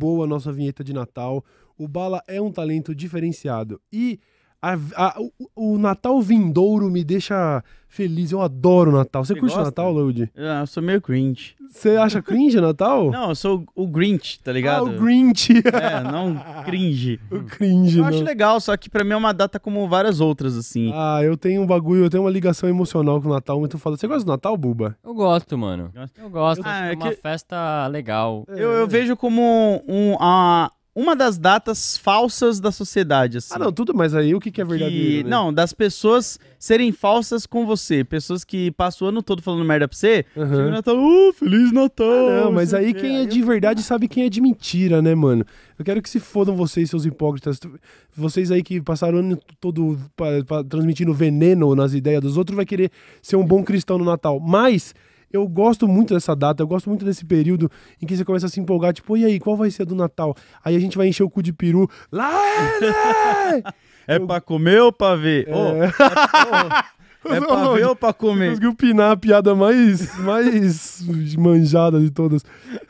boa a nossa vinheta de Natal. O Bala é um talento diferenciado. E a, a, o Natal vindouro me deixa feliz. Eu adoro Natal. Você, Você curte gosta? Natal, Load? Ah, eu sou meio cringe. Você acha cringe Natal? Não, eu sou o Grinch, tá ligado? Ah, o Grinch. É, não cringe. O cringe, Eu não. acho legal, só que pra mim é uma data como várias outras, assim. Ah, eu tenho um bagulho, eu tenho uma ligação emocional com o Natal. Muito foda. Você gosta do Natal, Buba? Eu gosto, mano. Eu gosto. Eu Ah, acho é, é uma que- festa legal. Eu, eu vejo como um, a, uma das datas falsas da sociedade. Assim, ah, não, tudo, mas aí o que, que é verdadeiro? Que, né? Não, das pessoas serem falsas com você. Pessoas que passam o ano todo falando merda pra você, uhum. Natal, uh, Feliz Natal! Ah, não, mas aí quem é de verdade sabe quem é de mentira, né, mano? Eu quero que se fodam vocês, seus hipócritas. Vocês aí que passaram o ano todo pra, pra, transmitindo veneno nas ideias dos outros, vai querer ser um bom cristão no Natal. Mas eu gosto muito dessa data, eu gosto muito desse período em que você começa a se empolgar, tipo, e aí, qual vai ser do Natal? Aí a gente vai encher o cu de peru. Lá É eu... pra comer ou pra ver? É... Oh, é... É pra ver ou pra comer? Conseguiu pinar a piada mais, mais manjada de todas.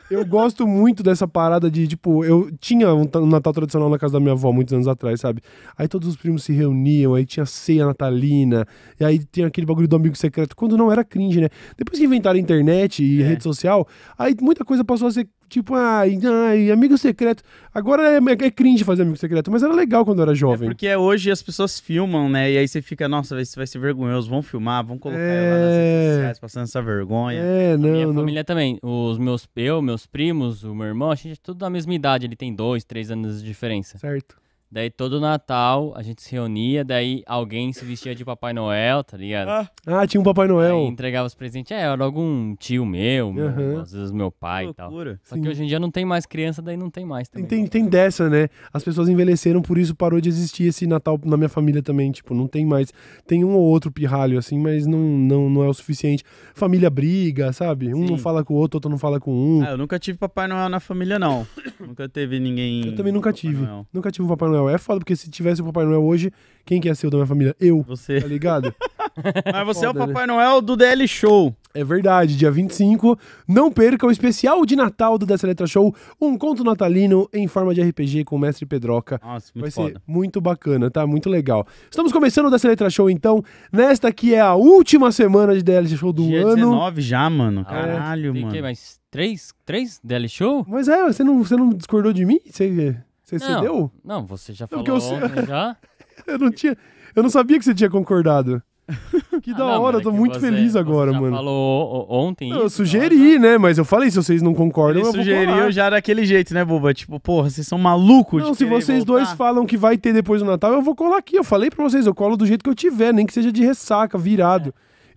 Eu gosto muito dessa parada de, tipo, eu tinha um, Natal tradicional na casa da minha avó muitos anos atrás, sabe? Aí todos os primos se reuniam, aí tinha ceia natalina, e aí tinha aquele bagulho do amigo secreto, quando não era cringe, né? Depois que inventaram internet e é. rede social, aí muita coisa passou a ser tipo, ai, ai, amigo secreto. Agora é, é cringe fazer amigo secreto, mas era legal quando era jovem. É porque hoje as pessoas filmam, né? E aí você fica, nossa, vai, vai ser vergonhoso, vão filmar, vão colocar é... ela nas redes é. sociais, passando essa vergonha. É, não. A minha não. família também. Os meus, eu, meus primos, o meu irmão, a gente é tudo da mesma idade, ele tem dois, três anos de diferença. Certo. Daí todo Natal a gente se reunia, daí alguém se vestia de Papai Noel, tá ligado? Ah, ah tinha um Papai Noel. Aí entregava os presentes. É, era algum tio meu, uhum. meu às vezes meu pai e tal. Só Sim. que hoje em dia não tem mais criança, daí não tem mais também. Tem, tem dessa, né? As pessoas envelheceram, por isso parou de existir esse Natal na minha família também. Tipo, não tem mais. Tem um ou outro pirralho, assim, mas não, não, não é o suficiente. Família briga, sabe? Um não fala com o outro, outro não fala com um. Ah, eu nunca tive Papai Noel na família, não. nunca teve ninguém. Eu também nunca tive. Nunca tive um Papai Noel Noel. É foda, porque se tivesse o Papai Noel hoje, quem que ia ser o da minha família? Eu. Você. Tá ligado? Mas você foda, é o né? Papai né? Noel do DL Show. É verdade, dia 25. Não perca o especial de Natal do Dessa Letra Show, um conto natalino em forma de RPG com o Mestre Pedroca. Nossa, muito Vai foda. ser muito bacana, tá? Muito legal. Estamos começando o Dessa Letra Show, então. Nesta que é a última semana de DL Show do dia ano. Dia 19 já, mano. Ah, Caralho, é. mano. Tem que mais três, três DL Show? Mas é, você não, você não discordou de mim? Você... Você não, cedeu? Não, você já falou eu, ontem, né, já? eu não tinha. Eu não sabia que você tinha concordado. Que ah, da não, hora, eu é tô muito você, feliz agora, mano. falou ontem. isso, eu sugeri, né? né? Mas eu falei, se vocês não concordam, Ele eu sugeriu já daquele jeito, né, boba? Tipo, porra, vocês são malucos. Não, se vocês voltar. dois falam que vai ter depois do Natal, eu vou colar aqui. Eu falei pra vocês, eu colo do jeito que eu tiver, nem que seja de ressaca, virado.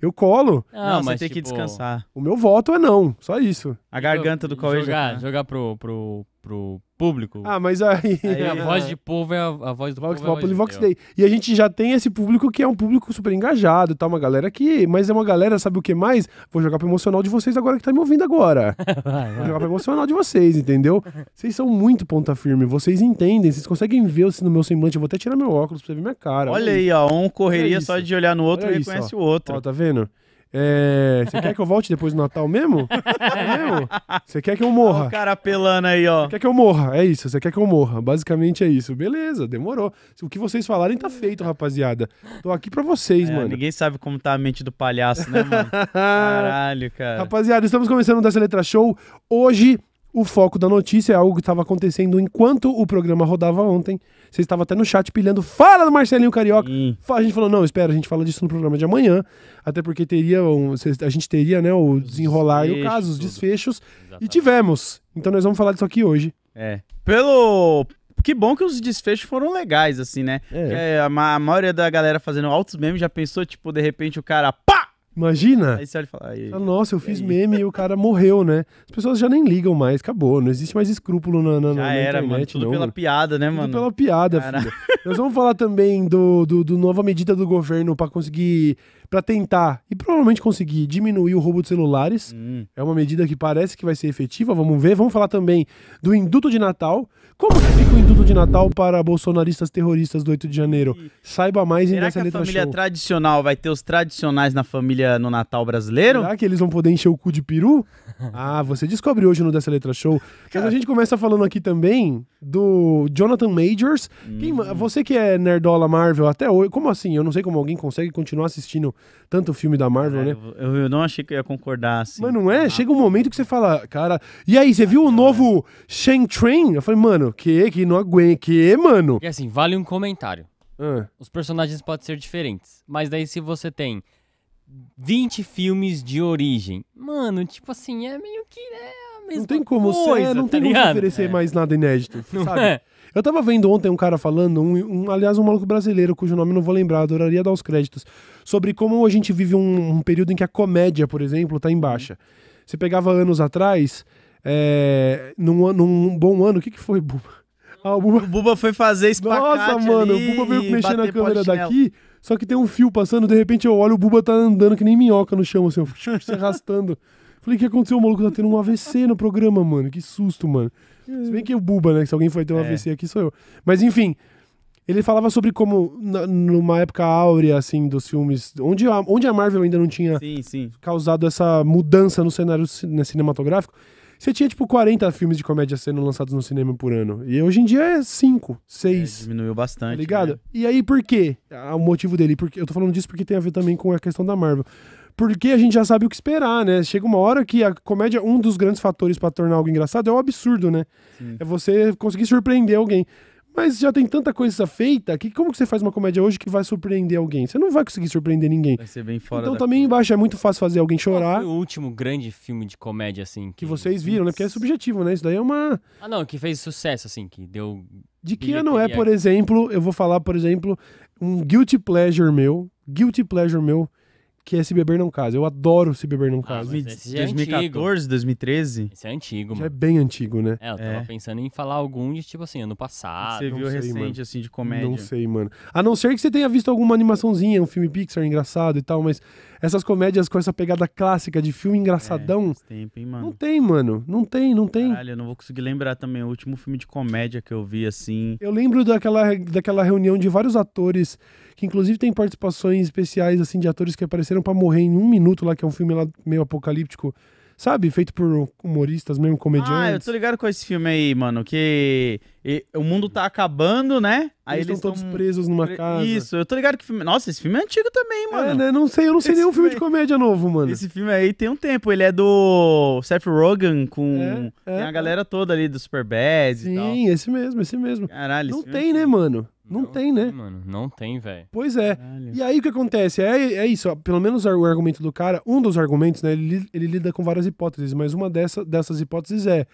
É. Eu colo. Não, não mas tem tipo... que descansar. O meu voto é não, só isso. A garganta do Cauê jogar, já... Tá. jogar pro, pro, pro público. Ah, mas aí. aí a é. voz de povo é a, a voz do Vox povo. Populi, é Vox Day. E a gente já tem esse público que é um público super engajado, tá? Uma galera que. Mas é uma galera, sabe o que mais? Vou jogar pro emocional de vocês agora que tá me ouvindo agora. vai, vai. Vou jogar pro emocional de vocês, entendeu? Vocês são muito ponta firme, vocês entendem, vocês conseguem ver assim no meu semblante. Eu vou até tirar meu óculos pra você ver minha cara. Olha, aí, ó. Um correria só de olhar no outro e reconhece isso, o outro. Ó, tá vendo? É, você quer que eu volte depois do Natal mesmo? É mesmo? Você quer que eu morra? Olha o cara apelando aí, ó. Você quer que eu morra? É isso, você quer que eu morra. Basicamente é isso. Beleza, demorou. O que vocês falarem tá feito, rapaziada. Tô aqui pra vocês, é, mano. Ninguém sabe como tá a mente do palhaço, né, mano? Caralho, cara. Rapaziada, estamos começando o Dessa Letra Show. Hoje o foco da notícia é algo que estava acontecendo enquanto o programa rodava ontem. Você estava até no chat pilhando, fala do Marcelinho Carioca. A gente falou, não, espera, a gente fala disso no programa de amanhã, até porque teria um, a gente teria né, o desenrolar e o caso, os desfechos, Exatamente. e tivemos. Então nós vamos falar disso aqui hoje. É. Pelo que bom que os desfechos foram legais, assim, né? É. É, a, a, maioria da galera fazendo altos memes já pensou, tipo, de repente o cara Imagina? Aí você olha e fala, aí, nossa, eu fiz aí. meme e o cara morreu, né? As pessoas já nem ligam mais, acabou. Não existe mais escrúpulo na, na, já na era, internet, mano. Tudo não, pela piada, né, mano? Tudo pela piada, cara. filho. Nós vamos falar também do, do, do nova medida do governo para conseguir, para tentar e provavelmente conseguir diminuir o roubo de celulares. Hum. É uma medida que parece que vai ser efetiva, vamos ver. Vamos falar também do induto de Natal, como que fica o induto de Natal para bolsonaristas terroristas do 8 de janeiro? Saiba mais em Será letra que a família show. tradicional vai ter os tradicionais na família no Natal brasileiro? Será que eles vão poder encher o cu de peru? Ah, você descobre hoje no Dessa Letra Show. Mas a gente começa falando aqui também do Jonathan Majors. Quem- hum. você que é nerdola Marvel até hoje, como assim? Eu não sei como alguém consegue continuar assistindo tanto filme da Marvel, é, né? Eu, eu- eu não achei que eu ia concordar assim. Mas não é? Chega um momento que você fala, cara. E aí, você viu o é. novo Shang Train? Eu falei, mano, mano, que, que não aguenta, que, mano. E assim, vale um comentário. Ah. Os personagens podem ser diferentes, mas daí se você tem 20 filmes de origem, mano, tipo assim, é meio que né, a mesma Não tem como, coisa, é, não tá tem ligado? como oferecer é. mais nada inédito, não sabe? É. Eu tava vendo ontem um cara falando, um, um, aliás, um maluco brasileiro, cujo nome não vou lembrar, adoraria dar os créditos, sobre como a gente vive um, um período em que a comédia, por exemplo, tá em baixa. Uhum. Você pegava anos atrás, é, num, num bom ano, o que, que foi, Buba? Ah, o, Buba... o Buba foi fazer espacate Nossa, mano, o Buba veio mexer na câmera daqui, só que tem um fio passando, de repente eu olho, o Buba tá andando que nem minhoca no chão, assim, se arrastando. Falei, o que aconteceu? O maluco tá tendo um AVC no programa, mano. Que susto, mano. Se bem que é o Buba, né? Que se alguém foi ter um é. AVC aqui, sou eu. Mas enfim, ele falava sobre como, na, numa época áurea, assim, dos filmes, onde a, onde a Marvel ainda não tinha sim, sim. causado essa mudança no cenário né, cinematográfico, você tinha, tipo, 40 filmes de comédia sendo lançados no cinema por ano. E hoje em dia é 5, 6. É, diminuiu bastante. Tá ligado? Né? E aí, por quê? Ah, o motivo dele. Porque, eu tô falando disso porque tem a ver também com a questão da Marvel. Porque a gente já sabe o que esperar, né? Chega uma hora que a comédia, um dos grandes fatores para tornar algo engraçado é o absurdo, né? Sim. É você conseguir surpreender alguém. Mas já tem tanta coisa feita que como que você faz uma comédia hoje que vai surpreender alguém? Você não vai conseguir surpreender ninguém. Vai ser bem fora Então também embaixo é muito fácil fazer alguém chorar. Qual foi o último grande filme de comédia, assim. Que, que vocês viram, né? Porque é subjetivo, né? Isso daí é uma. Ah, não, que fez sucesso, assim, que deu. De que ano é, é, por exemplo, eu vou falar, por exemplo, um guilty pleasure meu. Guilty pleasure meu que é Se Beber Não casa. Eu adoro Se Beber Não ah, casa. Ah, esse 2014, é 2013? Esse é antigo, mano. Já é bem antigo, né? É, eu tava é. pensando em falar algum de, tipo assim, ano passado. Você viu sei, recente, mano. assim, de comédia. Não sei, mano. A não ser que você tenha visto alguma animaçãozinha, um filme Pixar engraçado e tal, mas essas comédias com essa pegada clássica de filme engraçadão. É, tempo, hein, mano? Não tem, mano. Não tem, não tem. Caralho, eu não vou conseguir lembrar também o último filme de comédia que eu vi, assim. Eu lembro daquela, daquela reunião de vários atores, que inclusive tem participações especiais, assim, de atores que apareceram para morrer em um minuto lá, que é um filme lá meio apocalíptico Sabe? Feito por humoristas mesmo, comediantes. Ah, eu tô ligado com esse filme aí, mano. Que e, o mundo tá acabando, né? Aí eles, eles estão todos presos numa casa. Isso, eu tô ligado que filme. Nossa, esse filme é antigo também, mano. É, né? Não sei, eu não sei esse nenhum filme, de comédia novo, mano. Esse filme aí tem um tempo. Ele é do Seth Rogen com é, é. a galera toda ali do Super Bad Sim, esse mesmo, esse mesmo. Caralho, Não é tem, né, mano? Não, não tem, né? Mano, não tem, velho. Pois é. Caralho. E aí o que acontece? É, é isso, ó, pelo menos o argumento do cara, um dos argumentos, né? Ele, ele lida com várias hipóteses, mas uma dessa, dessas hipóteses é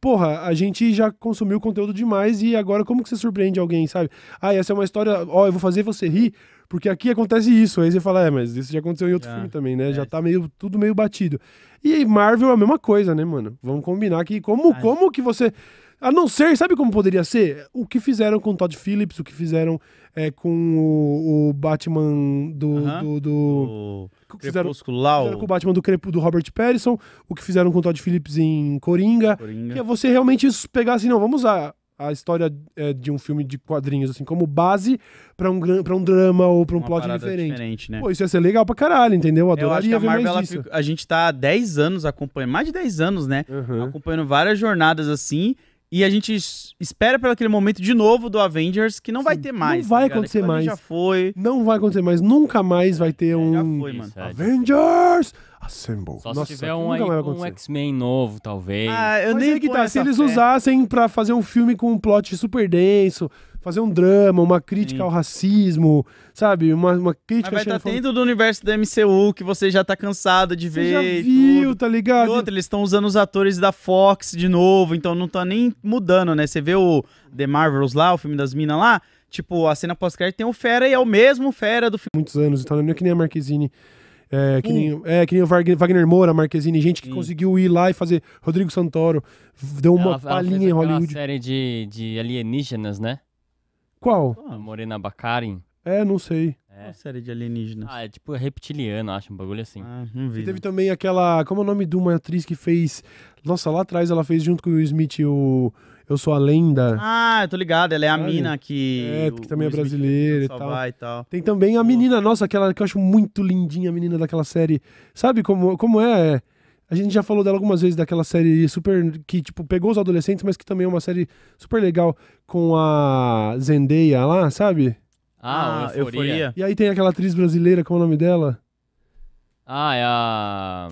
porra, a gente já consumiu conteúdo demais e agora como que você surpreende alguém, sabe? Ah, essa é uma história, ó, eu vou fazer você rir, porque aqui acontece isso. Aí você fala, é, mas isso já aconteceu em outro ah, filme também, né? É. Já tá meio, tudo meio batido. E Marvel é a mesma coisa, né, mano? Vamos combinar que como, Ai. como que você... A não ser, sabe como poderia ser? O que fizeram com o Todd Phillips, o que fizeram é, com o, o Batman do. Uh -huh. do, do o que fizeram, fizeram com o Batman do, Crepo, do Robert Pattinson, o que fizeram com o Todd Phillips em Coringa. Coringa. Que é você realmente pegar assim, não, vamos usar a história é, de um filme de quadrinhos, assim, como base para um, um drama ou para um Uma plot diferente. diferente né? Pô, isso ia ser legal pra caralho, entendeu? Adoraria Eu acho que a Marvel, mais a gente tá há 10 anos acompanhando, mais de 10 anos, né? Uhum. Acompanhando várias jornadas assim. E a gente espera pelo aquele momento de novo do Avengers, que não Sim, vai ter mais. Não vai tá acontecer tipo, mais. Já foi. Não vai acontecer mais. Nunca mais vai ter é, um. Já foi, mano. É. Avengers! Assemble. Só Nossa, se tiver um, um X-Men novo, talvez. Ah, eu nem é que tá. Se eles fé. usassem pra fazer um filme com um plot super denso, fazer um drama, uma crítica Sim. ao racismo, sabe? Uma, uma crítica... Mas vai estar tá dentro do universo da MCU, que você já tá cansado de ver. já viu, tudo. tá ligado? E outra, eles estão usando os atores da Fox de novo, então não tá nem mudando, né? Você vê o The Marvels lá, o filme das minas lá, tipo, a cena pós-crédito tem o Fera e é o mesmo Fera do filme. Muitos anos, então não é que nem a Marquezine... É que, hum. nem, é, que nem o Wagner Moura, Marquezine, gente que Sim. conseguiu ir lá e fazer Rodrigo Santoro, deu uma ela, palhinha ela em Hollywood. Uma série de, de alienígenas, né? Qual? Ah, Morena Bacarin. É, não sei. É. Uma série de alienígenas. Ah, é tipo reptiliano, acho, um bagulho assim. Ah, não vi. E teve também aquela. Como é o nome de uma atriz que fez. Nossa, lá atrás ela fez junto com o Smith o. Eu Sou a Lenda. Ah, eu tô ligado, ela é a Sabe? mina que. É, que também é brasileira e tal. e tal. Tem também a menina, nossa, aquela que eu acho muito lindinha, a menina daquela série. Sabe como, como é? A gente já falou dela algumas vezes, daquela série super. que, tipo, pegou os adolescentes, mas que também é uma série super legal com a Zendaya lá, sabe? Ah, ah euforia. euforia. E aí tem aquela atriz brasileira, qual é o nome dela? Ah, é a.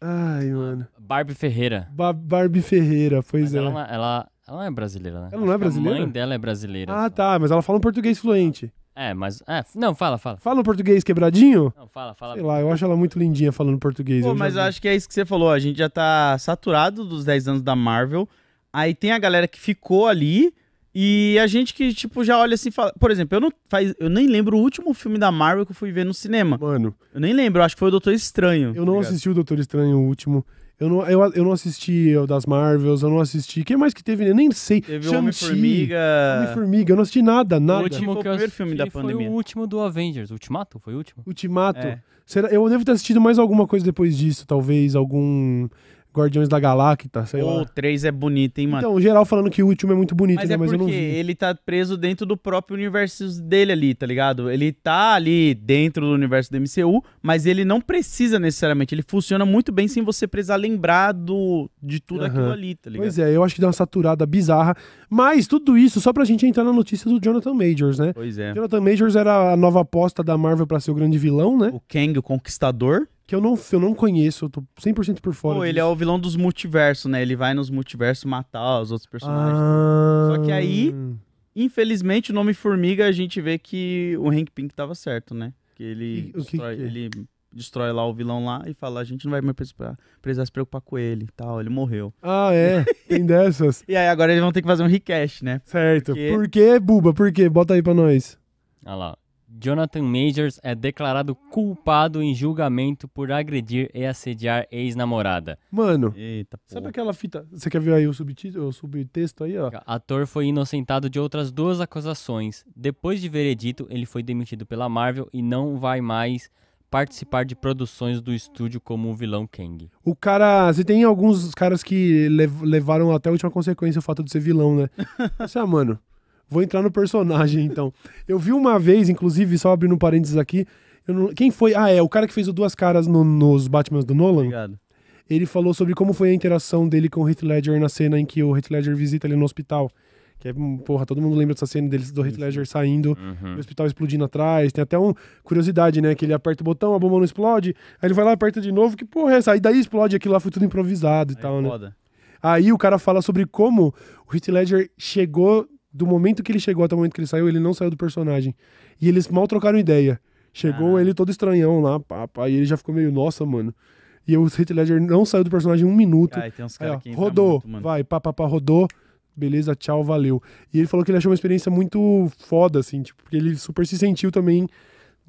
Ai, mano. Ah, Barbie Ferreira. Ba Barbie Ferreira, pois mas é. Ela, é, ela, ela não é brasileira, né? Ela não é Acho é brasileira? A mãe dela é brasileira. Ah, só. tá, mas ela fala um português fluente. É, mas. É, não, fala, fala. Fala o português quebradinho? Não, fala, fala. Sei lá, eu acho ela muito lindinha falando português. Pô, eu mas eu acho que é isso que você falou. A gente já tá saturado dos 10 anos da Marvel. Aí tem a galera que ficou ali. E a gente que, tipo, já olha assim fala. Por exemplo, eu não faz. Eu nem lembro o último filme da Marvel que eu fui ver no cinema. Mano. Eu nem lembro, acho que foi o Doutor Estranho. Eu não assisti o Doutor Estranho, o último. Eu não, eu, eu não assisti o das Marvels, eu não assisti. Quem mais que teve? Eu nem sei. Teve Homem-Formiga. Homem-Formiga. Eu não assisti nada, nada. O último que eu assisti filme da foi o último do Avengers. Ultimato? Foi o último? Ultimato. É. Será, eu devo ter assistido mais alguma coisa depois disso, talvez. Algum Guardiões da Galáxia, sei Ou lá. O 3 é bonito, hein, mano? Então, geral falando que o último é muito bonito, mas né? É mas eu não vi. ele tá preso dentro do próprio universo dele ali, tá ligado? Ele tá ali dentro do universo do MCU, mas ele não precisa necessariamente. Ele funciona muito bem sem você precisar lembrar do, de tudo uhum. aquilo ali, tá ligado? Pois é, eu acho que deu uma saturada bizarra. Mas tudo isso só pra gente entrar na notícia do Jonathan Majors, né? Pois é. Jonathan Majors era a nova aposta da Marvel para ser o grande vilão, né? O Kang, o Conquistador que eu não, eu não conheço, eu tô 100% por fora. Pô, ele é o vilão dos multiversos, né? Ele vai nos multiversos matar os outros personagens. Ah... Só que aí, ah. infelizmente, o nome Formiga a gente vê que o Hank Pink tava certo, né? Que ele, destrói, que que é? ele destrói lá o vilão lá e fala: a gente não vai mais precisar, precisar se preocupar com ele e tal, ele morreu. Ah, é? Tem dessas. e aí agora eles vão ter que fazer um recache né? Certo. Porque... Por que, Buba? Por que? Bota aí pra nós. Ah lá. Jonathan Majors é declarado culpado em julgamento por agredir e assediar ex-namorada. Mano, Eita, sabe aquela fita? Você quer ver aí o subtítulo, o subtexto aí, ó? Ator foi inocentado de outras duas acusações. Depois de veredito, ele foi demitido pela Marvel e não vai mais participar de produções do estúdio como o vilão Kang. O cara. Você tem alguns caras que lev levaram até a última consequência o fato de ser vilão, né? Você, ah, mano, Vou entrar no personagem, então. Eu vi uma vez, inclusive, só abrindo um parênteses aqui. Não... Quem foi? Ah, é, o cara que fez o Duas Caras no, nos Batman do Nolan. Obrigado. Ele falou sobre como foi a interação dele com o Heath Ledger na cena em que o Heath Ledger visita ele no hospital. Que é, porra, todo mundo lembra dessa cena deles do Heath Ledger saindo, uhum. o hospital explodindo atrás. Tem até uma curiosidade, né? Que ele aperta o botão, a bomba não explode, aí ele vai lá, aperta de novo, que porra é essa? Aí daí explode, aquilo lá foi tudo improvisado e aí tal, né? foda. né? Aí o cara fala sobre como o Heath Ledger chegou do momento que ele chegou até o momento que ele saiu, ele não saiu do personagem. E eles mal trocaram ideia. Chegou ah. ele todo estranhão lá, pá, pá, e ele já ficou meio, nossa, mano. E o Heath Ledger não saiu do personagem um minuto. Ai, ah, tem uns caras que Rodou, muito, vai, pá, pá, pá, rodou. Beleza, tchau, valeu. E ele falou que ele achou uma experiência muito foda, assim, tipo, porque ele super se sentiu também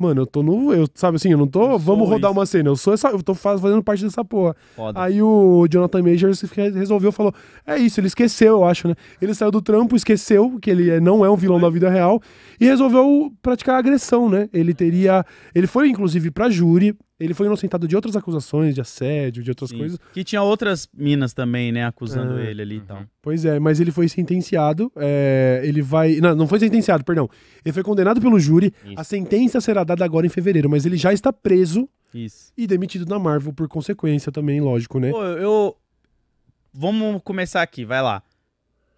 mano, eu tô no. Eu, sabe assim, eu não tô. Eu vamos rodar isso. uma cena. Eu sou essa. Eu tô fazendo parte dessa porra. Foda. Aí o Jonathan Majors resolveu, falou: é isso, ele esqueceu, eu acho, né? Ele saiu do trampo, esqueceu que ele é, não é um vilão é. da vida real e resolveu praticar agressão, né? Ele teria. Ele foi, inclusive, pra júri, ele foi inocentado de outras acusações, de assédio, de outras Sim. coisas. Que tinha outras minas também, né, acusando é. ele ali e uhum. tal. Pois é, mas ele foi sentenciado. É, ele vai. Não, não foi sentenciado, perdão. Ele foi condenado pelo júri. Isso. A sentença será dada agora em fevereiro, mas ele já está preso. Isso. E demitido da Marvel por consequência também, lógico, né? Pô, eu. Vamos começar aqui, vai lá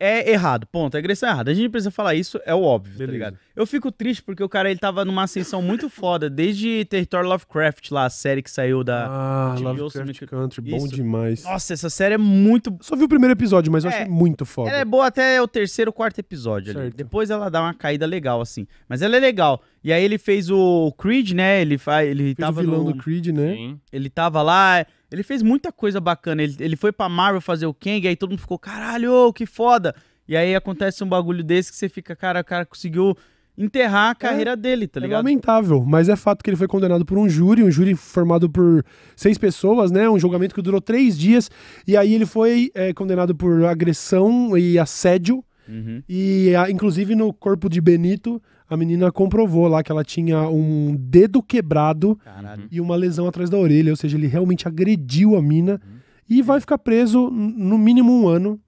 é errado, ponto. A agressão é errada. A gente precisa falar isso, é o óbvio, tá Beleza. tá ligado? Eu fico triste porque o cara ele tava numa ascensão muito foda desde Território Lovecraft lá, a série que saiu da Ah, de Lovecraft Wilson, Country, isso. bom demais. Nossa, essa série é muito Só vi o primeiro episódio, mas eu é, achei muito foda. Ela é boa até o terceiro, quarto episódio ali. Certo. Depois ela dá uma caída legal assim, mas ela é legal. E aí ele fez o Creed, né? Ele faz, ele fez tava o vilão no... do Creed, né? Sim. Ele tava lá, ele fez muita coisa bacana. Ele, ele foi pra Marvel fazer o Kang, aí todo mundo ficou, caralho, que foda. E aí acontece um bagulho desse que você fica, cara, o cara conseguiu enterrar a é, carreira é, dele, tá é ligado? É lamentável, mas é fato que ele foi condenado por um júri, um júri formado por seis pessoas, né? Um julgamento que durou três dias, e aí ele foi é, condenado por agressão e assédio Uhum. E, a, inclusive, no corpo de Benito, a menina comprovou lá que ela tinha um dedo quebrado Caralho. e uma lesão atrás da orelha. Ou seja, ele realmente agrediu a mina uhum. e vai ficar preso no mínimo um ano.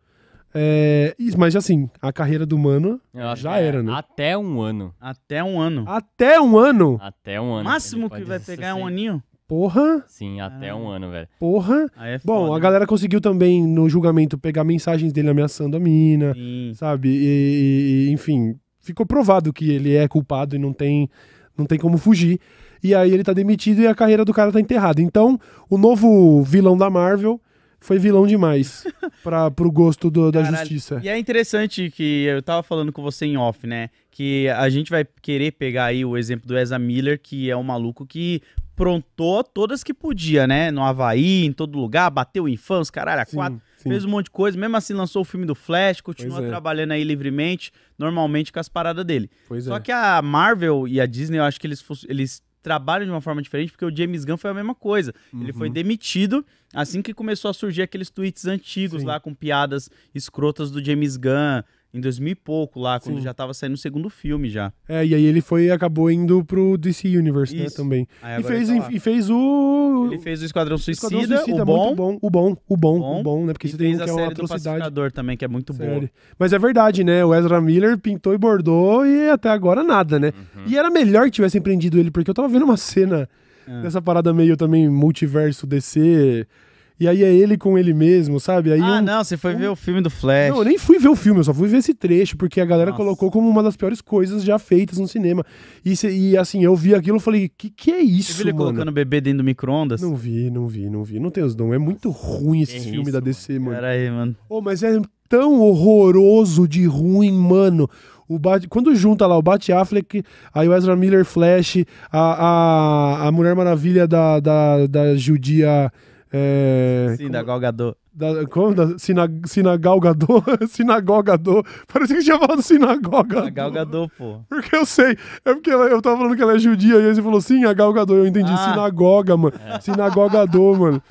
É, mas assim, a carreira do mano já é era, né? Até um ano. Até um ano. Até um ano? Até um ano. O máximo que vai pegar é um aninho. Porra! Sim, até ah. um ano, velho. Porra! É Bom, a galera né? conseguiu também no julgamento pegar mensagens dele ameaçando a mina, Sim. sabe? E, e, enfim, ficou provado que ele é culpado e não tem, não tem como fugir. E aí ele tá demitido e a carreira do cara tá enterrada. Então, o novo vilão da Marvel foi vilão demais para pro gosto do, da Caralho. justiça. E é interessante que eu tava falando com você em off, né? Que a gente vai querer pegar aí o exemplo do Ezra Miller, que é um maluco que aprontou todas que podia, né? No Havaí, em todo lugar, bateu em fãs, caralho, a sim, quatro. Sim. Fez um monte de coisa, mesmo assim lançou o filme do Flash, continua é. trabalhando aí livremente, normalmente com as paradas dele. Pois Só é. que a Marvel e a Disney, eu acho que eles, eles trabalham de uma forma diferente, porque o James Gunn foi a mesma coisa. Uhum. Ele foi uhum. demitido assim que começou a surgir aqueles tweets antigos Sim. lá com piadas escrotas do James Gunn, em 2000 e pouco lá, quando Sim. já tava saindo o segundo filme já. É, e aí ele foi acabou indo pro DC Universe, né, também. E fez, tá e fez o... Ele fez o Esquadrão Suicida, Esquadrão Suicida, o é bom, muito bom, o bom, o bom, Bom. o bom, né? Porque e você tem um fez que é o é uma série do também, que é muito bom Mas é verdade, né? O Ezra Miller pintou e bordou e até agora nada, né? Uhum. E era melhor que tivessem prendido ele, porque eu tava vendo uma cena ah. dessa parada meio também multiverso DC, e aí é ele com ele mesmo, sabe? Aí ah, um, não, você foi um... ver o filme do Flash. Não, eu nem fui ver o filme, eu só fui ver esse trecho, porque a galera Nossa. colocou como uma das piores coisas já feitas no cinema. E, cê, e assim, eu vi aquilo e falei, que que é isso, Você viu ele colocando o bebê dentro do micro-ondas? Não vi, não vi, não vi. Não tem os dom. É muito ruim esse é filme isso, da DC, mano. mano. Pera aí, mano. Oh, mas é tão horroroso de ruim, mano. O Bat... Quando junta lá o Bat Affleck, aí o Ezra Miller Flash, a, a, a Mulher Maravilha da, da, da judia é, Sim, como, da como? Da, sina, sinagalgador? sinagogador. Parecia que tinha falado sinagoga. Galgador, pô. Porque eu sei. É porque ela, eu tava falando que ela é judia e aí você falou sim, a Galgador. Eu entendi. Ah. Sinagoga, mano. É. Sinagogador, mano.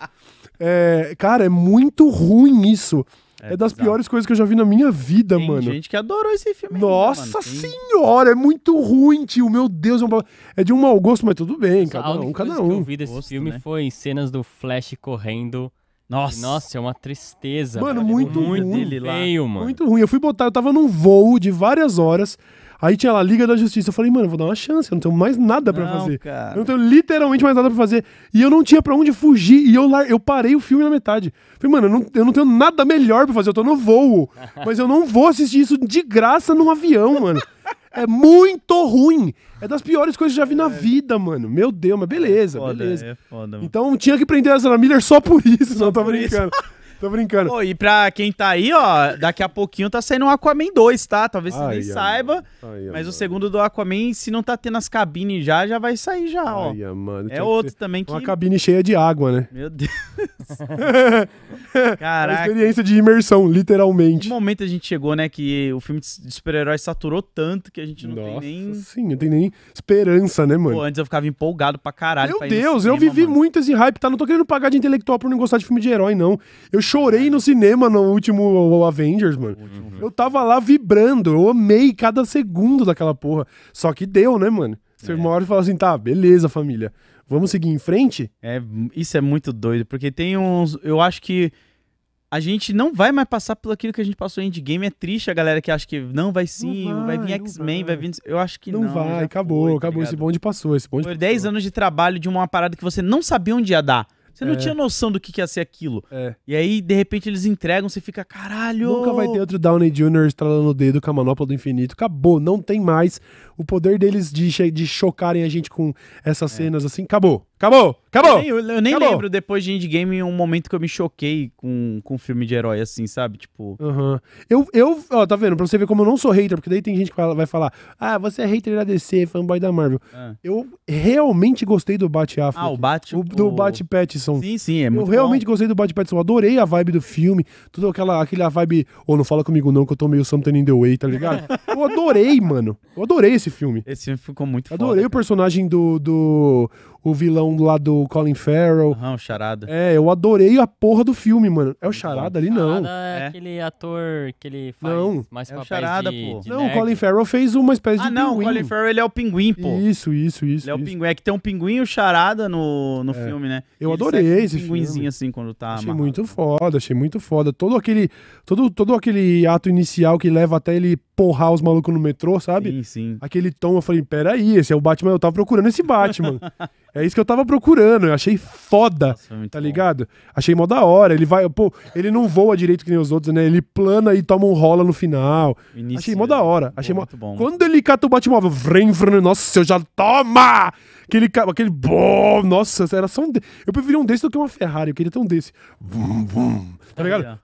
É, cara, é muito ruim isso. É, é, das bizarro. piores coisas que eu já vi na minha vida, Tem mano. Tem gente que adorou esse filme. Nossa senhora, é muito ruim, tio. Meu Deus, é, um... é de um mau gosto, mas tudo bem, cara. cada um, cada um. que eu vi desse gosto, filme né? foi em cenas do Flash correndo. Nossa. Nossa, é uma tristeza. Mano, mano. muito, muito ruim. Feio, mano. Muito ruim. Eu fui botar, eu tava num voo de várias horas. Aí tinha lá Liga da Justiça. Eu falei, mano, eu vou dar uma chance, eu não tenho mais nada para fazer. Cara. Eu não tenho literalmente mais nada para fazer. E eu não tinha para onde fugir. E eu, eu parei o filme na metade. falei, mano, eu não, eu não tenho nada melhor para fazer, eu tô no voo. mas eu não vou assistir isso de graça num avião, mano. É muito ruim. É das piores coisas que eu já vi é. na vida, mano. Meu Deus, mas beleza, é foda, beleza. É foda, então tinha que prender a Zana Miller só por isso, só não tá brincando. Tô brincando. Pô, e pra quem tá aí, ó, daqui a pouquinho tá saindo o Aquaman 2, tá? Talvez você ai, nem saiba. Ai, mas o segundo do Aquaman, se não tá tendo as cabines já, já vai sair já, ó. Mano, é outro que também que. Uma cabine cheia de água, né? Meu Deus. Caraca. Uma experiência de imersão, literalmente. Que momento a gente chegou, né? Que o filme de super Heróis saturou tanto que a gente não Nossa, tem nem. Sim, não tem nem esperança, né, mano? Pô, antes eu ficava empolgado pra caralho. Meu pra Deus, cinema, eu vivi mano. muito esse hype, tá? Não tô querendo pagar de intelectual por não gostar de filme de herói, não. Eu chorei no cinema no último Avengers, mano. Eu tava lá vibrando, eu amei cada segundo daquela porra. Só que deu, né, mano? Você é. uma hora fala assim, tá, beleza, família. Vamos seguir em frente? É, isso é muito doido, porque tem uns. Eu acho que a gente não vai mais passar pelo aquilo que a gente passou em Endgame. É triste a galera que acha que não vai sim, não vai, vai, vir X-Men, vai. vai. vir. Eu acho que não. Não vai, acabou, foi, tá acabou. Tá esse bonde passou, esse bonde Foi 10 anos de trabalho de uma parada que você não sabia onde ia dar. Você não é. tinha noção do que, que ia ser aquilo. É. E aí, de repente, eles entregam, você fica, caralho! Nunca vai ter outro Downey Jr. estralando o dedo com a manopla do infinito. Acabou, não tem mais. O poder deles de, de chocarem a gente com essas é. cenas assim, acabou. Acabou! Acabou! Eu nem, eu nem Acabou. lembro depois de Endgame um momento que eu me choquei com, com um filme de herói, assim, sabe? Tipo. Uhum. Eu, eu, ó, tá vendo? Pra você ver como eu não sou hater, porque daí tem gente que fala, vai falar: ah, você é hater da DC, fanboy da Marvel. Ah. Eu realmente gostei do Bat Affleck. Ah, o Bat. O, do o... Bat Pattinson. Sim, sim, é muito Eu realmente gostei do Bat Pattinson. Adorei a vibe do filme, tudo aquela, aquela vibe. Ou oh, não fala comigo não, que eu tô meio something in the way, tá ligado? eu adorei, mano. Eu adorei esse filme. Esse filme ficou muito Adorei foda, o personagem do. do o vilão lá do Colin Farrell. o Charada. É, eu adorei a porra do filme, mano. É o Charada ali, não. Charada é, é. aquele ator que ele faz não. mais é o Charada, de, pô. De não, o Colin Farrell fez uma espécie ah, de não, pinguim. Ah, não, o Colin Farrell ele é o pinguim, pô. Isso, isso, isso. Ele é o pinguim. É que tem um pinguim e o Charada no, no é. filme, né? Eu ele adorei esse pinguinzinho filme. assim quando tá Achei muito foda, achei muito foda. Todo aquele, todo, todo aquele ato inicial que leva até ele porrar os malucos no metrô, sabe? Sim, sim. Aquele tom, eu falei, peraí, esse é o Batman, eu tava procurando esse Batman. é isso que eu tava procurando, eu achei foda, Nossa, tá ligado? Achei mó da hora, ele vai, pô, ele não voa direito que nem os outros, né? Ele plana e toma um rola no final. Início, achei mó da é hora, bom, achei mó... bom. Quando ele cata o Batmóvel, vrem, vrem, nossa, eu já toma! Aquele aquele bom, nossa, era só um de... eu preferia um desse do que uma Ferrari, eu queria ter um desse. Vum, vum. Tá ligado? Ah,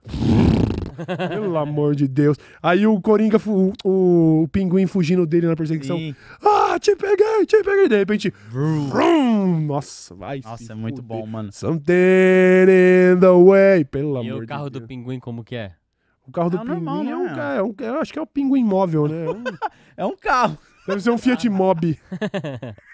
pelo amor de Deus. Aí o Coringa, o, o, o pinguim fugindo dele na perseguição. Sim. Ah, te peguei, te peguei. De repente. Vroom. Nossa, vai. Nossa, é muito bom, mano. Something in the way. Pelo e amor de Deus. E o carro do pinguim, como que é? O carro do é pinguim é, um, é, é um, eu acho que é o um pinguim móvel, né? é um carro. Deve ser um Fiat Mobi.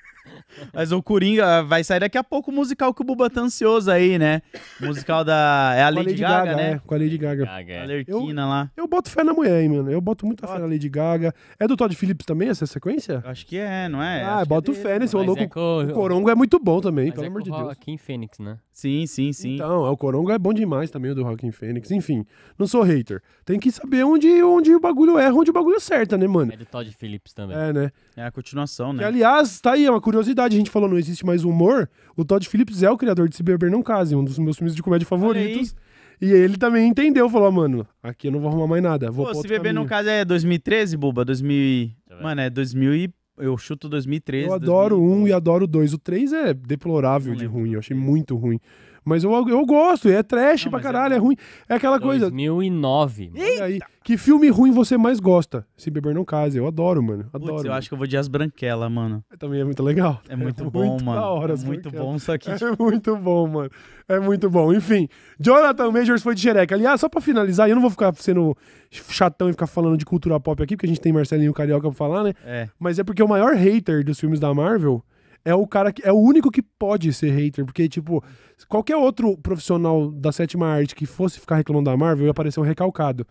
Mas o Coringa vai sair daqui a pouco o musical que o Buba tá ansioso aí, né? musical da. É a Lady, Lady Gaga, Gaga, né? É, com a Lady Gaga. Gaga é. A eu, lá. Eu boto fé na mulher, hein, mano. Eu boto muita Ó. fé na Lady Gaga. É do Todd Phillips também essa sequência? Eu acho que é, não é? Ah, boto é fé nesse. Né? O louco. O Corongo é muito bom também, Mas pelo é amor de Deus. Aqui em Fênix, né? Sim, sim, sim. Então, é, o Coronga é bom demais também, o do Rockin' Fênix. Enfim, não sou hater. Tem que saber onde, onde o bagulho erra, onde o bagulho acerta, né, mano? É do Todd Phillips também. É, né? É a continuação, né? Que, aliás, tá aí, é uma curiosidade. A gente falou não existe mais humor. O Todd Phillips é o criador de Se Beber Não Case, um dos meus filmes de comédia favoritos. E ele também entendeu, falou, ah, mano, aqui eu não vou arrumar mais nada. Vou Pô, se beber não case é 2013, boba, 2000 Mano, é 2000 e eu chuto 2013. Eu adoro 2012. um e adoro dois. O três é deplorável de ruim, eu achei muito ruim. Mas eu, eu gosto, é trash não, pra é caralho, é... é... ruim. É aquela 2009, coisa. 2009. e Aí, que filme ruim você mais gosta? Se beber não case, eu adoro, mano. Adoro. eu acho que eu vou de As Branquelas, mano. É, também é muito legal. É muito é bom, muito mano. Da hora, é muito bom isso aqui. É muito bom, mano. É muito bom. Enfim, Jonathan Majors foi de xereca. Aliás, só pra finalizar, eu não vou ficar sendo chatão e ficar falando de cultura pop aqui, porque a gente tem Marcelinho Carioca pra falar, né? É. Mas é porque o maior hater dos filmes da Marvel é o cara que é o único que pode ser hater, porque tipo, qualquer outro profissional da sétima arte que fosse ficar reclamando da Marvel ia aparecer um recalcado.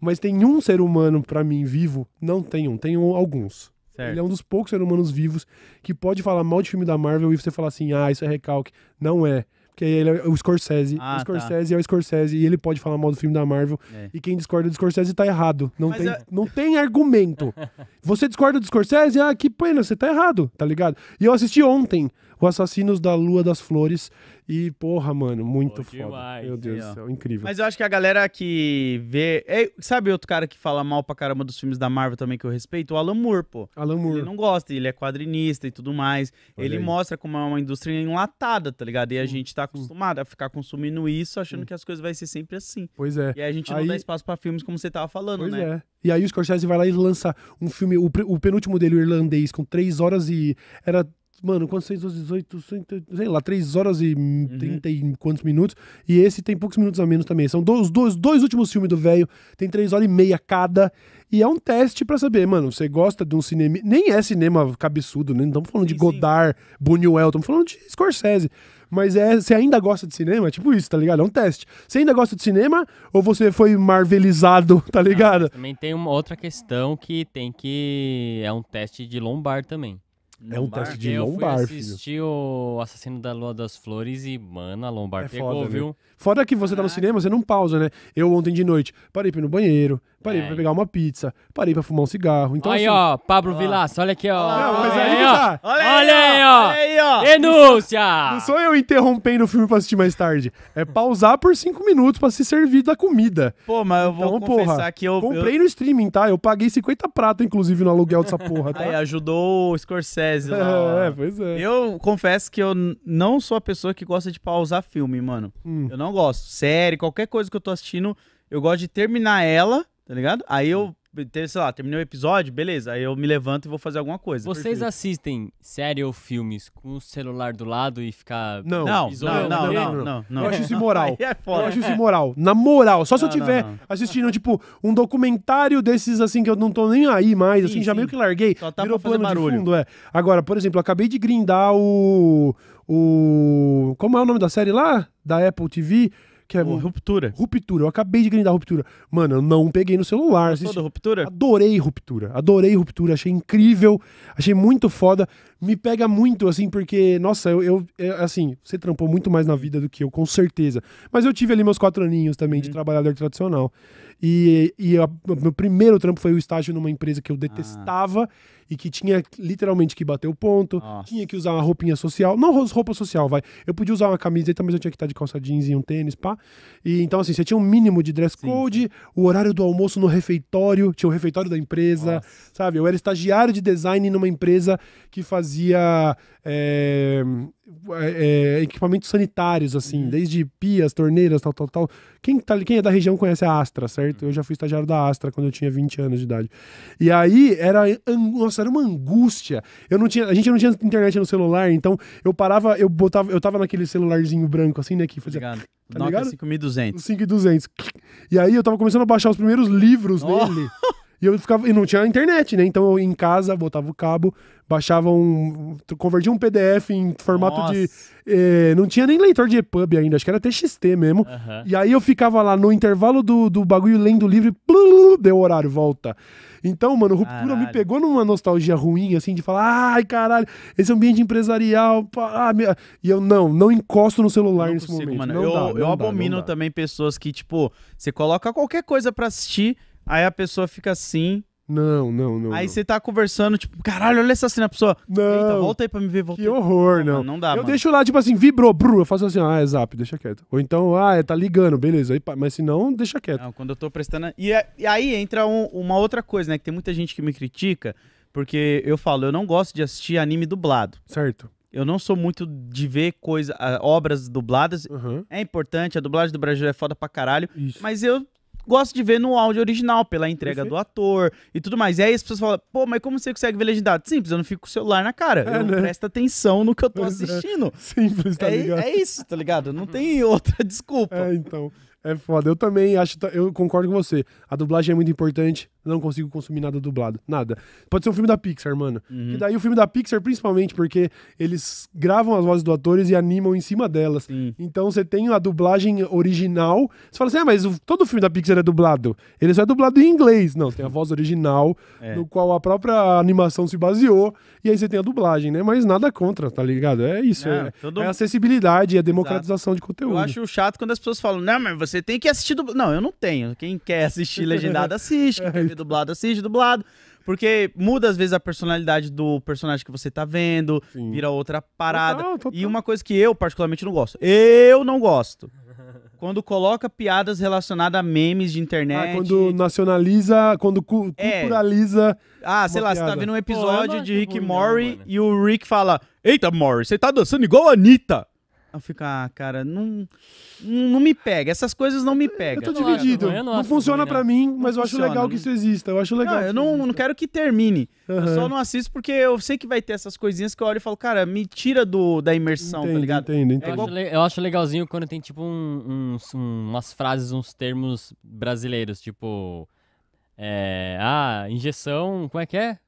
Mas tem um ser humano para mim vivo, não tem um, tem um, alguns. Certo. Ele é um dos poucos seres humanos vivos que pode falar mal de filme da Marvel e você falar assim: "Ah, isso é recalque". Não é. Porque ele é o Scorsese. Ah, o tá. Scorsese tá. é o Scorsese e ele pode falar mal do filme da Marvel. É. E quem discorda do Scorsese tá errado. Não, tem, eu... É- não tem argumento. você discorda do Scorsese? Ah, que pena, você tá errado, tá ligado? E eu assisti ontem o Assassinos da Lua das Flores. E, porra, mano, muito Pô, foda. Demais. Meu Deus do céu, incrível. Mas eu acho que a galera que vê. É, sabe outro cara que fala mal pra caramba dos filmes da Marvel também que eu respeito? O Alan Moore, pô. Alan Moore. Ele não gosta, ele é quadrinista e tudo mais. Olha ele aí. mostra como é uma indústria enlatada, tá ligado? E a gente tá acostumado a ficar consumindo isso, achando que as coisas vão ser sempre assim. Pois é. E a gente não dá espaço pra filmes como você tava falando, pois né? É. E aí o Scorsese vai lá e lança um filme, o, o penúltimo dele, o irlandês, com três horas e. Era mano, quando seis os 18, sei lá, 3 horas e uhum. 30 e quantos minutos. E esse tem poucos minutos a menos também. São dois dois, dois últimos filmes do velho, tem 3 horas e meia cada. E é um teste para saber, mano, você gosta de um cinema. Nem é cinema cabeçudo, né? Não estamos falando sim, de Godard, sim. Buñuel, estamos falando de Scorsese. Mas é, você ainda gosta de cinema? É tipo isso, tá ligado? É um teste. Você ainda gosta de cinema ou você foi marvelizado, tá ah, ligado? Ah, também tem uma outra questão que tem que. É um teste de lombar também. Lombar. É um teste de eu lombar, Eu assisti filho. o Assassino da Lua das Flores e, mano, a lombar é pegou, foda, né? viu? Né? Foda que você Caraca. tá no cinema, você não pausa, né? Eu ontem de noite parei pra ir no banheiro, Parei é. pra pegar uma pizza, parei pra fumar um cigarro. Então, aí, assim, ó, Pablo ah. Vilaça, olha aqui, ó. Não, mas aí, aí, ó. Tá. Olha, olha aí, ó. Olha aí, ó. Denúncia! Não sou eu interrompendo o filme pra assistir mais tarde. É pausar por cinco minutos pra se servir da comida. Pô, mas eu vou então, confessar porra, que eu... Comprei eu... no streaming, tá? Eu paguei 50 prata, inclusive, no aluguel dessa porra, tá? Aí, ajudou o Scorsese lá. É, pois é. Eu confesso que eu não sou a pessoa que gosta de pausar filme, mano. Hum. Eu não gosto. Série, qualquer coisa que eu tô assistindo, eu gosto de terminar ela Tá ligado? Aí eu, sei lá, terminei o episódio, beleza. Aí eu me levanto e vou fazer alguma coisa. Vocês Perfeito. assistem série ou filmes com o celular do lado e ficar. Não, não, não, não, não, não, Eu acho isso imoral. É foda. eu acho isso imoral. Na moral, só se eu tiver assistindo, tipo, um documentário desses, assim, que eu não tô nem aí mais, assim, sim, já meio que larguei. Só tá virou pra plano barulho. de fundo, é. Agora, por exemplo, eu acabei de grindar o. O. Como é o nome da série lá? Da Apple TV? que é. ruptura. Ruptura. Eu acabei de grindar ruptura. Mano, eu não peguei no celular. Você da ruptura? Adorei ruptura. Adorei ruptura. Achei incrível. Achei muito foda me pega muito, assim, porque, nossa, eu, eu, é, assim, você trampou muito mais na vida do que eu, com certeza. Mas eu tive ali meus quatro aninhos também uhum. de trabalhador tradicional. E, e a, meu primeiro trampo foi o estágio numa empresa que eu ah. detestava ah. e que tinha literalmente que bater o ponto, nossa. tinha que usar uma roupinha social. Não roupa social, vai. Eu podia usar uma camiseta, mas eu tinha que estar de calça jeans e um tênis, pá. E, então, assim, você tinha um mínimo de dress code, sim, sim. o horário do almoço no refeitório, tinha o refeitório da empresa, nossa. sabe? Eu era estagiário de design numa empresa que fazia fazia é, é, equipamentos sanitários, assim, uhum. desde pias, torneiras, tal, tal, tal. Quem, tá, quem é da região conhece a Astra, certo? Uhum. Eu já fui estagiário da Astra quando eu tinha 20 anos de idade. E aí era, nossa, era uma angústia. Eu não tinha, a gente não tinha internet no celular, então eu parava, eu botava, eu tava naquele celularzinho branco assim, né, que fazia Obrigado. Tá 5200. 5200. E aí eu tava começando a baixar os primeiros livros oh. dele. E eu ficava. E não tinha internet, né? Então eu em casa botava o cabo, baixava um. Convertia um PDF em formato Nossa. de. Eh, não tinha nem leitor de EPUB ainda, acho que era TXT mesmo. Uhum. E aí eu ficava lá no intervalo do, do bagulho lendo o livro, deu horário, volta. Então, mano, Ruptura caralho. me pegou numa nostalgia ruim, assim, de falar, ai caralho, esse ambiente empresarial. Pá, ah, minha... E eu não, não encosto no celular não nesse consigo, momento. Mano. Não eu dá, eu abomino dá. também pessoas que, tipo, você coloca qualquer coisa para assistir. Aí a pessoa fica assim. Não, não, não. Aí você tá conversando, tipo, caralho, olha essa cena, a pessoa. Não. Eita, volta aí pra me ver, volta. Que horror, não. Não, mano, não dá, Eu mano. deixo lá, tipo assim, vibrou, bru. Eu faço assim, ah, é zap, deixa quieto. Ou então, ah, é, tá ligando, beleza. Aí, mas se não, deixa quieto. Não, quando eu tô prestando. E, é, e aí entra um, uma outra coisa, né? Que tem muita gente que me critica, porque eu falo, eu não gosto de assistir anime dublado. Certo. Eu não sou muito de ver coisa, obras dubladas. Uhum. É importante, a dublagem do Brasil é foda pra caralho. Isso. Mas eu gosto de ver no áudio original, pela entrega Perfeito. do ator e tudo mais. E aí as pessoas falam, pô, mas como você consegue ver legendado? Simples, eu não fico com o celular na cara. É, eu né? presto atenção no que eu tô é. assistindo. É. Simples, tá é, ligado? É isso, tá ligado? Não tem outra é, desculpa. É, então. É foda. Eu também acho, eu concordo com você. A dublagem é muito importante não consigo consumir nada dublado. Nada. Pode ser um filme da Pixar, mano. Uhum. E daí o filme da Pixar, principalmente, porque eles gravam as vozes dos atores e animam em cima delas. Sim. Então você tem a dublagem original. Você fala assim, ah, mas todo filme da Pixar é dublado. Ele só é dublado em inglês. Não, você tem a voz original, é. no qual a própria animação se baseou. E aí você tem a dublagem, né? Mas nada contra, tá ligado? É isso. Não, é, todo... é, a acessibilidade, é a democratização Exato. de conteúdo. Eu acho chato quando as pessoas falam, não, mas você tem que assistir dublado. Não, eu não tenho. Quem quer assistir legendado, assiste. É anime dublado, assiste dublado. Porque muda às vezes a personalidade do personagem que você tá vendo, Sim. vira outra parada. Total, total. E uma coisa que eu particularmente não gosto. Eu não gosto. Quando coloca piadas relacionadas a memes de ah, internet. Ah, quando nacionaliza, quando cu é. culturaliza. Ah, sei lá, piada. você tá vendo um é episódio Pô, de Rick e né, Morty e o Rick fala: Eita, Morty, você tá dançando igual a Anitta. Eu fico, ah, cara, não, não me pega. Essas coisas não me pegam. Eu tô dividido. Não, é não funciona para né? mim, não mas eu acho legal que isso exista. Eu acho legal. Não, eu não, não quero que termine. Uhum. Eu só não assisto porque eu sei que vai ter essas coisinhas que eu olho e falo, cara, me tira do, da imersão, tá entendo, tá ligado? Entendo, entendo. eu, acho, eu, acho, legalzinho quando tem, tipo, um, um, umas frases, uns termos brasileiros, tipo. É, ah, injeção, como é que é?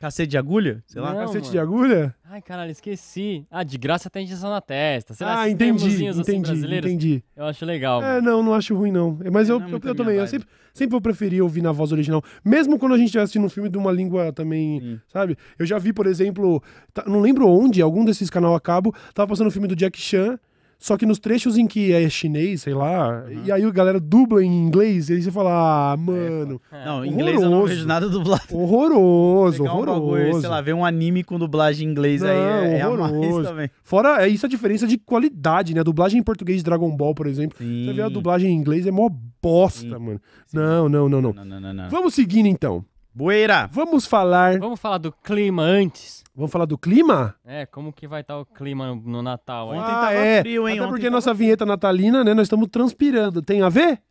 Cacete de agulha? Sei lá. Não, Cacete mano. de agulha? Ai, caralho, esqueci. Ah, de graça tem injeção na testa. ah, entendi. Entendi, assim, entendi. Eu acho legal. É, mano. É, não, não acho ruim, não. É, mas é, eu, não eu, eu também, vibe. eu sempre, sempre vou preferir ouvir na voz original. Mesmo quando a gente estiver assistindo um filme de uma língua também, sabe? Eu já vi, por exemplo, tá, não lembro onde, algum desses canal a cabo, tava passando o um filme do Jack Chan. Só que nos trechos em que é chinês, sei lá, uhum. e aí a galera dubla em inglês, e aí você fala, ah, é, mano. É, não, em é inglês eu não vejo nada dublado. Horroroso, horroroso. bagulho, sei lá, ver um anime com dublagem em inglês não, aí é, é horroroso. também. Fora é isso a diferença de qualidade, né? A dublagem em português de Dragon Ball, por exemplo. Sim. Você vê a dublagem em inglês, é mó bosta, Sim. mano. Sim. Não, não, não, não, não. Não, não, não, Vamos seguindo então. Bueira! Vamos falar. Vamos falar do clima antes. Vamos falar do clima? É, como que vai estar tá o clima no, Natal? Ontem ah, tava é. frio, hein? Até Ontem porque tava... nossa vinheta natalina, né? Nós estamos transpirando. Tem a ver?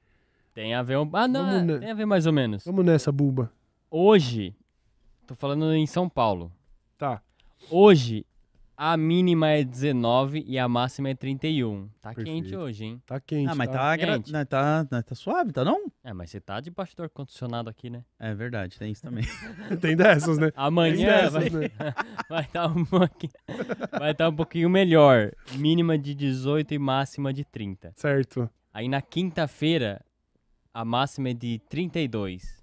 Tem a ver. Um... Ah, não. Vamos é, tem a ver mais ou menos. Vamos nessa, buba. Hoje, tô falando em São Paulo. Tá. Hoje a mínima é 19 e a máxima é 31. Tá Perfeito. quente hoje, hein? Tá quente. Ah, mas tá, tá, quente. Né, tá, tá, tá suave, tá não? É, mas você tá de bastidor condicionado aqui, né? É verdade, tem isso também. tem dessas, né? Amanhã dessas, vai, né? vai tá um pouquinho, vai tá um pouquinho melhor. Mínima de 18 e máxima de 30. Certo. Aí na quinta-feira, a máxima é de 32.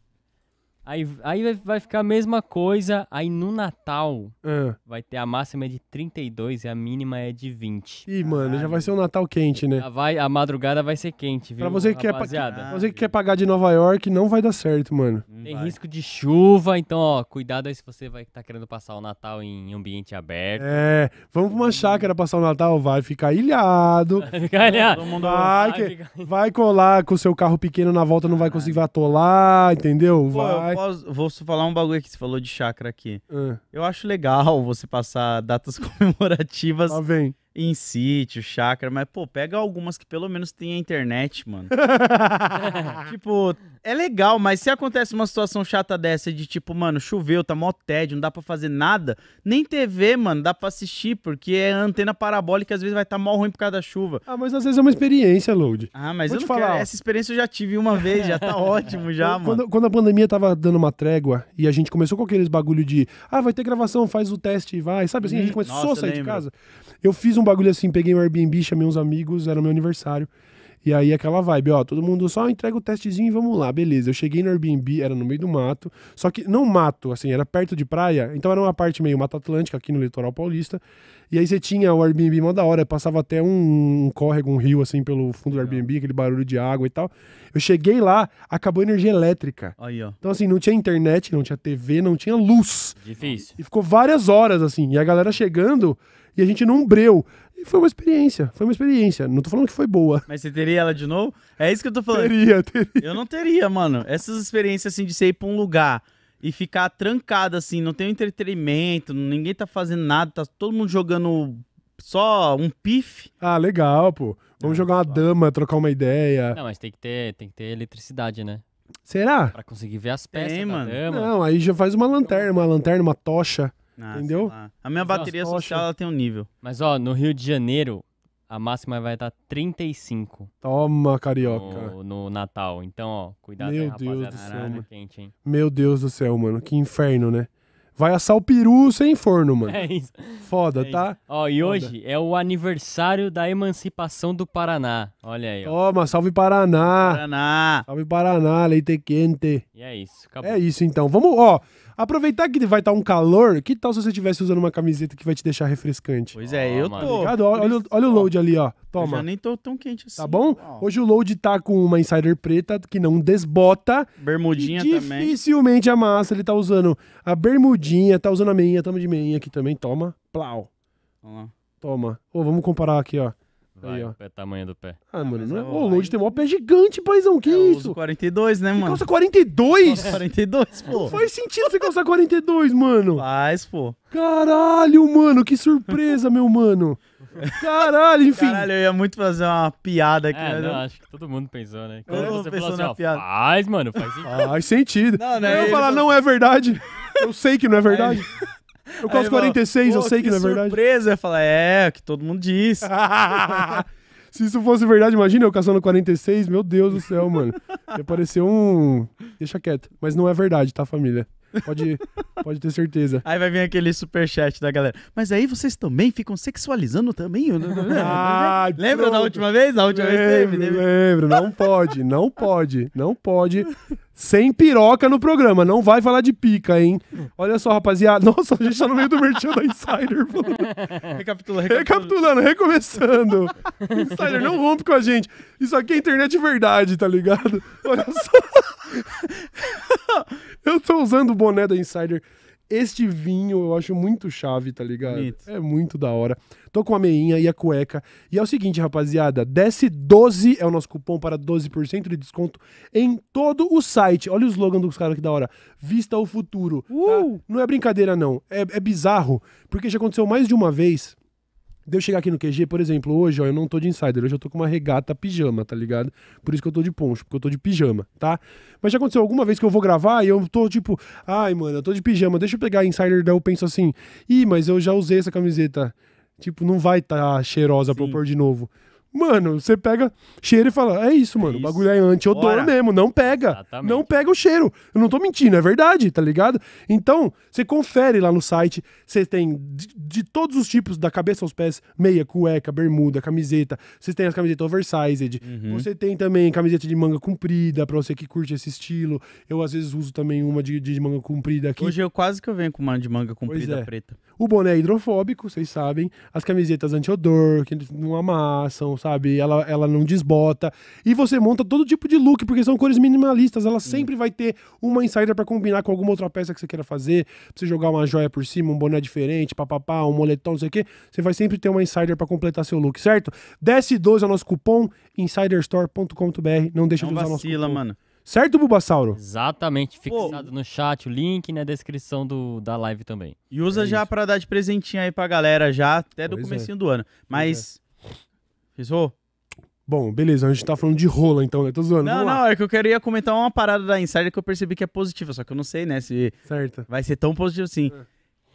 Aí, aí vai ficar a mesma coisa, aí no Natal é. vai ter a máxima é de 32 e a mínima é de 20. Ih, Caralho. mano, já vai ser um Natal quente, né? vai, a madrugada vai ser quente, viu? Pra você que, rapaziada? quer, você que quer pagar de Nova York, não vai dar certo, mano. Tem vai. risco de chuva, então, ó, cuidado aí se você vai tá querendo passar o Natal em ambiente aberto. É, vamos pra uma chácara passar o Natal, vai ficar ilhado. vai ficar ilhado. Vai, vai, ficar... vai colar com o seu carro pequeno na volta, não vai conseguir atolar, entendeu? Vai. Pô, vou falar um bagulho que você falou de chakra aqui. Ah. Eu acho legal você passar datas comemorativas. Ah, vem em sítio, chácara, mas, pô, pega algumas que pelo menos tem a internet, mano. tipo, é legal, mas se acontece uma situação chata dessa de tipo, mano, choveu, tá mó tédio, não dá pra fazer nada, nem TV, mano, dá pra assistir, porque é antena parabólica, às vezes vai estar tá mal ruim por causa da chuva. Ah, mas às vezes é uma experiência, Load. Ah, mas Vou eu te falar. Quero... Essa experiência eu já tive uma vez, já tá ótimo já, quando, mano. Quando a pandemia tava dando uma trégua e a gente começou com aqueles bagulho de, ah, vai ter gravação, faz o teste e vai, sabe assim, a gente uhum. começou a sair lembro. de casa. Eu fiz um bagulho assim, peguei um Airbnb, chamei uns amigos, era meu aniversário. E aí aquela vibe, ó, todo mundo só entrega o testezinho e vamos lá, beleza. Eu cheguei no Airbnb, era no meio do mato, só que não mato, assim, era perto de praia, então era uma parte meio Mata Atlântica aqui no litoral paulista. E aí você tinha o Airbnb mó da hora, passava até um, um córrego, um rio assim pelo fundo do Airbnb, aquele barulho de água e tal. Eu cheguei lá, acabou a energia elétrica. Aí, ó. Então assim, não tinha internet, não tinha TV, não tinha luz. Difícil. E ficou várias horas assim, e a galera chegando e a gente não breu. E foi uma experiência, foi uma experiência. Não tô falando que foi boa. Mas você teria ela de novo? É isso que eu tô falando. Teria, teria. Eu não teria, mano. Essas experiências assim de você ir pra um lugar e ficar trancado assim, não tem um entretenimento, ninguém tá fazendo nada, tá todo mundo jogando só um pife. Ah, legal, pô. Vamos jogar uma tá. dama, trocar uma ideia. Não, mas tem que ter, tem que ter eletricidade, né? Será? Pra conseguir ver as peças Tem, da mano. dama. Não, aí já faz uma lanterna, uma lanterna, uma tocha. Ah, entendeu? A minha bateria social ela tem um nível. Mas ó, no Rio de Janeiro, a máxima vai estar 35. Toma, carioca. No, no Natal. Então, ó, cuidado Meu aí, Deus do tá céu, mano. Quente, hein? Meu Deus do céu, mano. Que inferno, né? Vai assar o peru sem forno, mano. É isso. Foda, é tá? Isso. Ó, e Foda. hoje é o aniversário da emancipação do Paraná. Olha aí, ó. Toma, salve Paraná. Paraná. Salve Paraná, leite quente. E é isso, acabou. É isso, então. Vamos, ó. Aproveitar que vai estar tá um calor, que tal se você estivesse usando uma camiseta que vai te deixar refrescante? Pois é, ah, eu tô. Tá olha, olha, olha o load ali, ó. Toma. Eu já nem tô tão quente assim. Tá bom? Hoje o load tá com uma insider preta que não desbota. Bermudinha também. Dificilmente amassa. Ele tá usando a bermudinha, tá usando a meinha, tamo de meinha aqui também. Toma. Plau. Vamos lá. Toma. Pô, vamos comparar aqui, ó. Vai, Aí, ó. o pé, tamanho do pé. Ah, ah mano, não é... eu- é Ô, o Load tem maior pé gigante, paizão. Que é, Eu uso 42, né, Você mano? calça 42? 42, pô. Faz sentido você calçar 42, mano. Faz, pô. Caralho, mano, que surpresa, meu mano. Caralho, enfim. Caralho, eu ia muito fazer uma piada aqui, É, mas eu- não, acho que todo mundo pensou, né? Quando mundo você pensou falou assim, ó, piada. faz, mano, faz sentido. Faz sentido. Não, né, Aí eu ia falar, não é verdade. Eu sei que não é, é. verdade. Eu quase 46, eu sei que, que não é verdade. surpresa. Eu falei, é, o que todo mundo diz. Se isso fosse verdade, imagina eu caçando 46, meu Deus do céu, mano. Ia parecer um. Deixa quieto. Mas não é verdade, tá, família? Pode, pode ter certeza. Aí vai vir aquele superchat da galera. Mas aí vocês também ficam sexualizando também? ah, lembra da última vez? Da última lembro, vez teve, teve. Lembro, não pode, não pode, não pode sem piroca no programa. Não vai falar de pica, hein? Olha só, rapaziada. Nossa, a gente tá no meio do merchan da Insider. Recapitula, Recapitulando, recomeçando. Insider, não rompe com a gente. Isso aqui é internet verdade, tá ligado? Olha só. Eu tô usando o boné da Insider este vinho eu acho muito chave, tá ligado? Bonito. É muito da hora. Tô com a meinha e a cueca. E é o seguinte, rapaziada, desce 12 é o nosso cupom para 12% de desconto em todo o site. Olha o slogan dos caras que da hora. Vista o futuro. Uh! Tá? Não é brincadeira, não. É, é bizarro, porque já aconteceu mais de uma vez de eu chegar aqui no QG, por exemplo, hoje, ó, eu não tô de insider, hoje eu tô com uma regata pijama, tá ligado? Por isso que eu tô de poncho, porque eu tô de pijama, tá? Mas já aconteceu alguma vez que eu vou gravar e eu tô tipo, ai, mano, eu tô de pijama, deixa eu pegar a insider, daí eu penso assim, ih, mas eu já usei essa camiseta. Tipo, não vai estar tá cheirosa Sim. pra eu pôr de novo. Mano, você pega cheiro e fala, é isso, mano. É isso. O bagulho é anti-odor mesmo, não pega. Exatamente. Não pega o cheiro. Eu não tô mentindo, é verdade, tá ligado? Então, você confere lá no site, você tem de, de, todos os tipos, da cabeça aos pés, meia, cueca, bermuda, camiseta. Você tem as camisetas oversized. Uhum. Você tem também camiseta de manga comprida, pra você que curte esse estilo. Eu às vezes uso também uma de, de manga comprida aqui. Hoje eu quase que eu venho com uma de manga comprida é. preta. O boné é hidrofóbico, vocês sabem. As camisetas anti-odor, que não amassam, sabe? Ela, ela não desbota. E você monta todo tipo de look, porque são cores minimalistas. Ela sempre vai ter uma insider para combinar com alguma outra peça que você queira fazer. Pra você jogar uma joia por cima, um boné diferente, papapá, um moletom, não sei o quê. Você vai sempre ter uma insider para completar seu look, certo? DS12 é o nosso cupom, insiderstore.com.br. Não deixa não de usar vacila, nosso cupom. mano. Certo, Bubasauro? Exatamente. Fixado no chat, o link na descrição do, da live também. E usa É já isso. pra dar de presentinho aí pra galera já, até do Pois é. comecinho do ano. Mas é. Fechou? Bom, beleza, a gente tá falando de rola então, né? Tô zoando. Não, não, é que eu queria comentar uma parada da Insider que eu percebi que é positiva, só que eu não sei, né, se certo. vai ser tão positivo assim.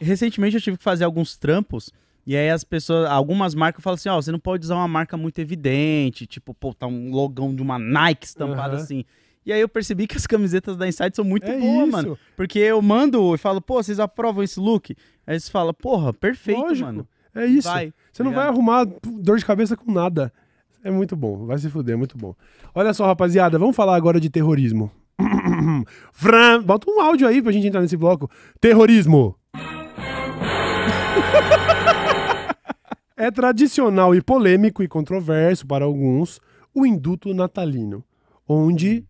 É. Recentemente eu tive que fazer alguns trampos e aí as pessoas, algumas marcas falam assim, ó, oh, você não pode usar uma marca muito evidente, tipo, pô, tá um logão de uma Nike estampado assim. E aí eu percebi que as camisetas da Insight são muito é boas, isso. mano. Porque eu mando e falo, pô, vocês aprovam esse look? Aí eles falam, porra, perfeito, Lógico. mano. É isso. Vai, você não tá vai arrumar dor de cabeça com nada. É muito bom, vai se fuder, é muito bom. Olha só, rapaziada, vamos falar agora de terrorismo. Fran, bota um áudio aí pra gente entrar nesse bloco. Terrorismo. é tradicional e polêmico e controverso para alguns o induto natalino, onde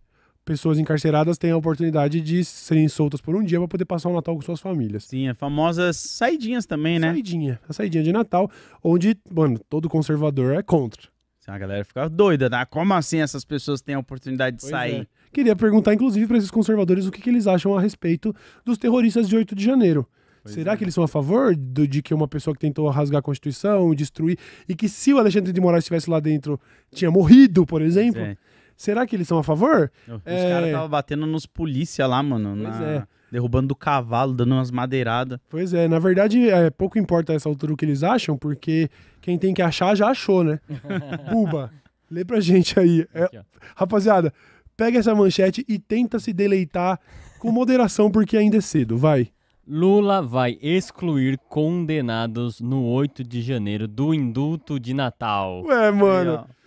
pessoas encarceradas têm a oportunidade de serem soltas por um dia para poder passar o Natal com suas famílias. Sim, as famosas saidinhas também, né? Saidinha, a saidinha de Natal, onde, mano, todo conservador é contra. A galera fica doida, tá? Como assim essas pessoas têm a oportunidade de pois sair? É. Queria perguntar, inclusive, para esses conservadores o que, que, eles acham a respeito dos terroristas de 8 de janeiro. Pois Será é. que eles são a favor do, de que uma pessoa que tentou rasgar a Constituição, destruir, e que se o Alexandre de Moraes estivesse lá dentro, tinha morrido, por exemplo? é. Será que eles são a favor? Os é... caras estavam batendo nos polícia lá, mano. Pois na... é. Derrubando do cavalo, dando umas madeiradas. Pois é, na verdade, é, pouco importa essa altura o que eles acham, porque quem tem que achar já achou, né? Buba, lê pra gente aí. É... rapaziada, pega essa manchete e tenta se deleitar com moderação, porque ainda é cedo, vai. Lula vai excluir condenados no 8 de janeiro do indulto de Natal. Ué, mano. Aí,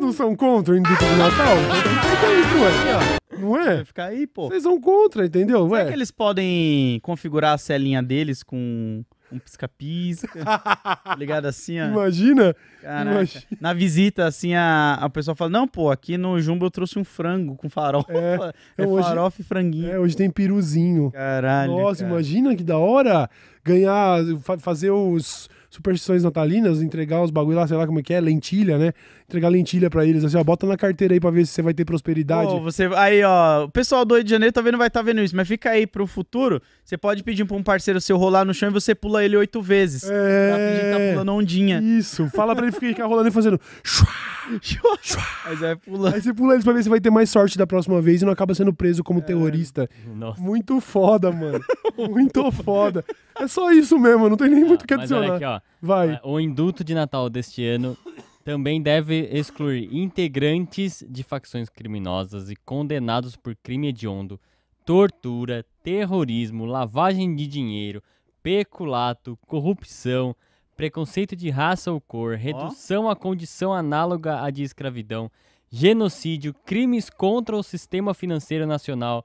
não são contra o indulto do Natal? não é? Não é? Vai ficar aí, pô. Vocês são contra, entendeu? Será Ué. que eles podem configurar a celinha deles com um pisca-pisca, tá ligado assim, ó. Imagina, imagina, Na visita, assim, a, a pessoa fala, não, pô, aqui no Jumbo eu trouxe um frango com farofa. É, é, é hoje, farofa e franguinho. É, hoje tem piruzinho. Caralho, Nossa, cara. imagina que da hora ganhar, fazer os superstições natalinas, entregar os bagulho lá, sei lá como é que é, lentilha, né? Entregar lentilha para eles, assim, ó, bota na carteira aí pra ver se você vai ter prosperidade. Pô, você, aí, ó, o pessoal do Rio de Janeiro talvez não vai estar tá vendo isso, mas fica aí pro futuro, você pode pedir pra um parceiro seu rolar no chão e você pula ele oito vezes. É... Pra tá pulando ondinha. Isso, fala pra ele ficar rolando e fazendo... aí você vai pulando. Aí você pula eles pra ver se vai ter mais sorte da próxima vez e não acaba sendo preso como é... terrorista. Nossa. Muito foda, mano. Muito foda. É só isso mesmo, não tem nem muito o que adicionar. Ah, mas olha aqui, ó. Vai. Ah, o Induto de Natal deste ano também deve excluir integrantes de facções criminosas e condenados por crime hediondo, tortura, terrorismo, lavagem de dinheiro, peculato, corrupção, preconceito de raça ou cor, redução oh. à condição análoga à de escravidão, genocídio, crimes contra o sistema financeiro nacional,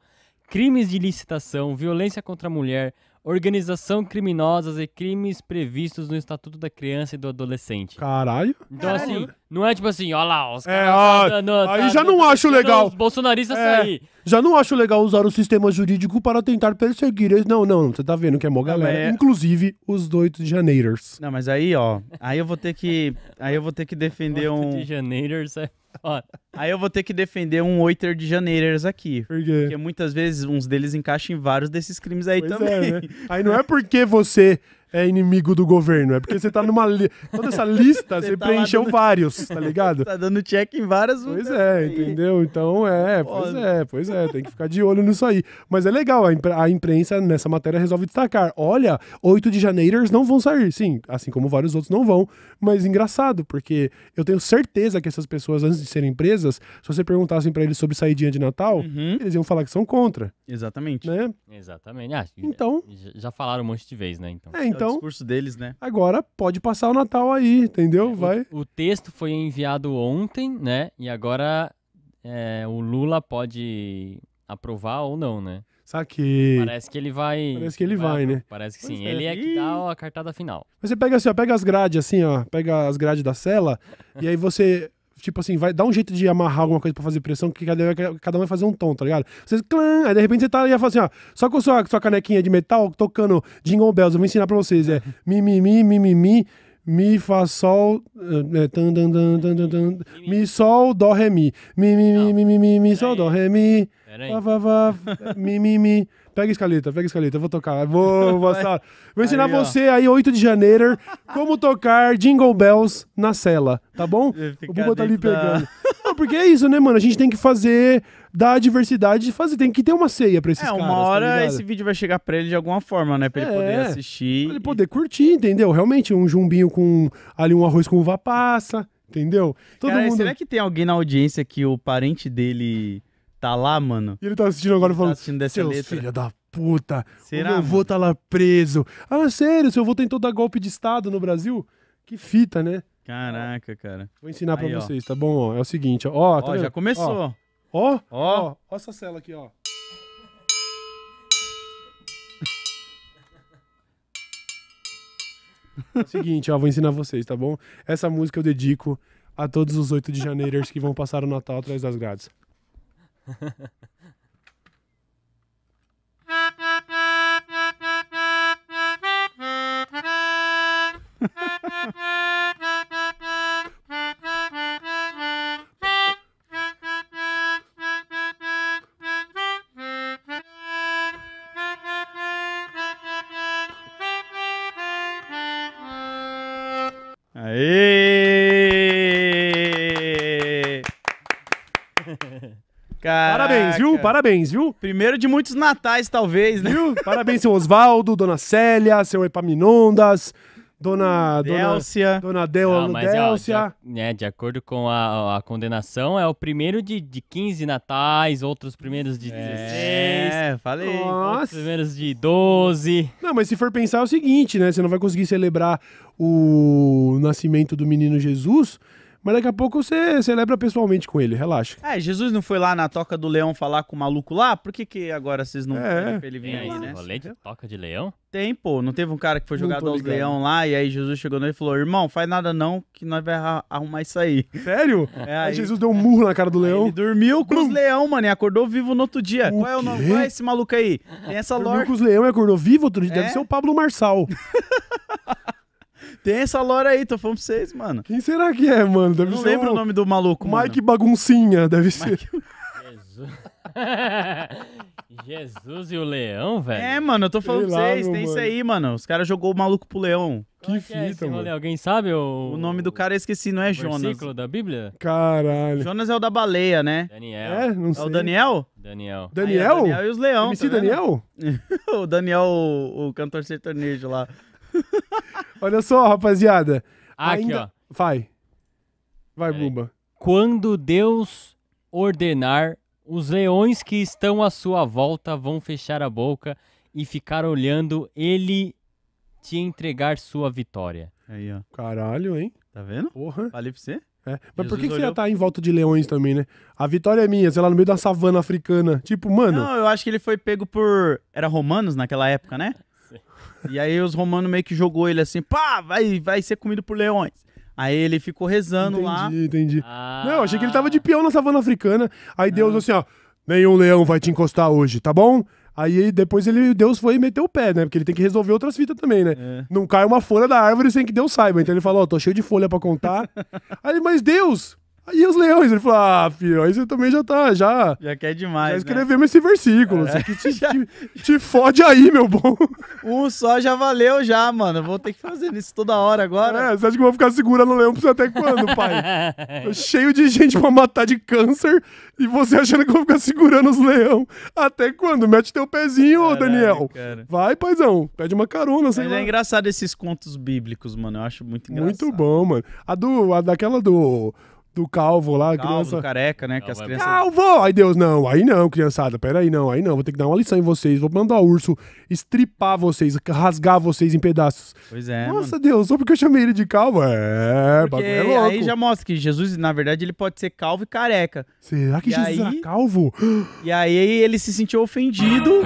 crimes de licitação, violência contra a mulher, organização criminosas e crimes previstos no Estatuto da Criança e do Adolescente. Caralho. Então, Caralho. assim, não é tipo assim, ó lá, os É, ó, tá, tá, aí tá, já não acho legal. Os bolsonaristas é, sair. Já não acho legal usar o sistema jurídico para tentar perseguir eles. Não, não, você tá vendo que é mó galera. É... Inclusive os 8 de janeiros. Não, mas aí, ó, aí eu vou ter que. Aí eu vou ter que defender um. 8 de janeiros é. Ó, aí eu vou ter que defender um oiter de janeiros aqui. Por quê? Porque muitas vezes uns deles encaixam em vários desses crimes aí pois também. É, né? Aí não é porque você é inimigo do governo. É porque você tá numa. Li... Toda essa lista, você, você tá preencheu dando... vários, tá ligado? tá dando check em várias. Pois é, aí. entendeu? Então, é, pois é, pois é. Tem que ficar de olho nisso aí. Mas é legal, a imprensa nessa matéria resolve destacar. Olha, 8 de janeiro não vão sair. Sim, assim como vários outros não vão. Mas engraçado, porque eu tenho certeza que essas pessoas, antes de serem presas, se você perguntassem para eles sobre dia de Natal, uhum. eles iam falar que são contra. Exatamente. Né? Exatamente. Ah, então. Já, já, falaram um monte de vez, né? Então. É, então então, o discurso deles, né? Agora pode passar o Natal aí, entendeu? Vai. O, o texto foi enviado ontem, né? E agora é, o Lula pode aprovar ou não, né? Saquei. Parece que ele vai. Parece que ele vai, vai né? Parece que pois sim. É. Ele é que dá a cartada final. Você pega assim, ó, pega as grades assim, ó. Pega as grades da cela. e aí você tipo assim, vai dar um jeito de amarrar alguma coisa pra fazer pressão, que cada, um vai fazer um tom, tá ligado? Vocês, clã, aí de repente você tá ali e fala assim, ó, só com sua, sua canequinha de metal, tocando Jingle Bells, eu vou ensinar pra vocês, é mi, mi, mi, mi, mi, mi, mi, fá, sol, é, tan, tan, tan, tan, tan, tan, mi, sol, dó, ré, mi, mi, mi, mi, mi, mi, mi, sol, dó, ré, mi, fá, fá, fá, mi, mi, mi, Pega a escaleta, pega a escaleta, eu vou tocar. Vou, vou, vou ensinar aí, você aí, 8 de janeiro, como tocar Jingle Bells na cela, tá bom? O Buba tá ali pegando. Da... porque é isso, né, mano? A gente tem que fazer da diversidade fazer. Tem que ter uma ceia pra esses é, caras. Uma tá hora tá esse vídeo vai chegar pra ele de alguma forma, né? Pra é, ele poder é, assistir. Pra ele poder curtir, entendeu? Realmente, um jumbinho com ali um arroz com uva passa, entendeu? Todo Cara, mundo... Será que tem alguém na audiência que o parente dele tá lá, mano. E ele tá assistindo agora e tá falando, tá assistindo dessa letra. filha da puta, Será, o meu avô tá lá preso. Ah, sério, seu avô tentou dar golpe de estado no Brasil? Que fita, né? Caraca, cara. Vou ensinar para vocês, ó. tá bom? é o seguinte, ó. Ó, tá ó já começou. Ó, ó, ó, ó essa cela aqui, ó. É o seguinte, ó, vou ensinar vocês, tá bom? Essa música eu dedico a todos os 8 de janeiro que vão passar o Natal atrás das grades. Ha ha ha! Parabéns, viu? Primeiro de muitos natais, talvez, né? Viu? Parabéns, seu Oswaldo, dona Célia, seu Epaminondas. Dona Delcia, Dona, dona Delcia. de, é, de acordo com a, a, condenação, é o primeiro de, de 15 natais, outros primeiros de 16. É, falei. Nossa. primeiros de 12. Não, mas se for pensar é o seguinte, né? Você não vai conseguir celebrar o nascimento do menino Jesus mas daqui a pouco você celebra pessoalmente com ele, relaxa. É, Jesus não foi lá na toca do leão falar com o maluco lá? Por que, que agora vocês não é. querem pra ele vir é, aí, né? Rolê de toca de leão? Tem, pô. Não teve um cara que foi jogado aos leão lá e aí Jesus chegou nele e falou: irmão, faz nada não, que nós vai arrumar isso aí. Sério? É, aí, aí Jesus deu um murro na cara do leão. Ele dormiu com os leão, mano, e acordou vivo no outro dia. O Qual é o nome? Qual é esse maluco aí? Tem essa lore. Dormiu com os leão e acordou vivo outro dia? Deve é? ser o Pablo Marçal. Tem essa lore aí, tô falando pra vocês, mano. Quem será que é, mano? Deve não ser lembro um... o nome do maluco, Mike mano. Baguncinha, deve ser. Jesus. Jesus e o leão, velho. É, mano, eu tô falando pra vocês, tem mano. isso aí, mano. Os caras jogou o maluco pro leão. Que, é que é fita, é mano. Alguém sabe o... o nome do cara eu esqueci, não é o Jonas. Versículo da Bíblia? Caralho. Jonas é o da baleia, né? Daniel. É, não sei. É o Daniel? Daniel. Daniel? Aí, é o Daniel e os leão. MC tá Daniel? o Daniel, o, o cantor sertanejo lá. Olha só, rapaziada. ainda... Aqui, ó. Vai. Vai, Bumba. Quando Deus ordenar, os leões que estão à sua volta vão fechar a boca e ficar olhando ele te entregar sua vitória. Aí, ó. Caralho, hein? Tá vendo? Porra. Falei pra você. É. Mas por que, que você ia estar tá em volta de leões também, né? A vitória é minha, sei lá, no meio da savana africana. Tipo, mano. Não, eu acho que ele foi pego por. Era romanos naquela época, né? E aí os romanos meio que jogou ele assim, pá, vai, vai ser comido por leões. Aí ele ficou rezando entendi, lá. Entendi, entendi. Ah. Não, achei que ele tava de peão na savana africana. Aí Não. Deus assim, ó, nenhum leão vai te encostar hoje, tá bom? Aí depois ele, Deus foi e meteu o pé, né? Porque ele tem que resolver outras fitas também, né? É. Não cai uma folha da árvore sem que Deus saiba. Então ele falou, ó, tô cheio de folha para contar. Aí, mas Deus, Aí os leões, ele falou, ah, filho, aí você também já tá, já... Já quer demais, Já escrevemos né? esse versículo, é. te, já... te, te fode aí, meu bom. Um só já valeu já, mano, vou ter que fazer isso toda hora agora. É, você acha que eu vou ficar segurando o leão pra você até quando, pai? Cheio de gente pra matar de câncer e você achando que eu vou ficar segurando os leão. Até quando? Mete teu pezinho, Caralho, Daniel. Cara. Vai, paizão, pede uma carona, sei Mas lá. é engraçado esses contos bíblicos, mano, eu acho muito engraçado. Muito bom, mano. A do, a daquela do do calvo lá, calvo, criança. careca, né? que as é crianças... Calvo! Aí Deus, não, aí não, criançada, peraí, não, aí não, vou ter que dar uma lição em vocês, vou mandar o urso estripar vocês, rasgar vocês em pedaços. Pois é. Nossa, mano. Deus, só porque eu chamei ele de calvo. É, é porque é louco. Aí já mostra que Jesus, na verdade, ele pode ser calvo e careca. Será que e Jesus aí... calvo? E aí ele se sentiu ofendido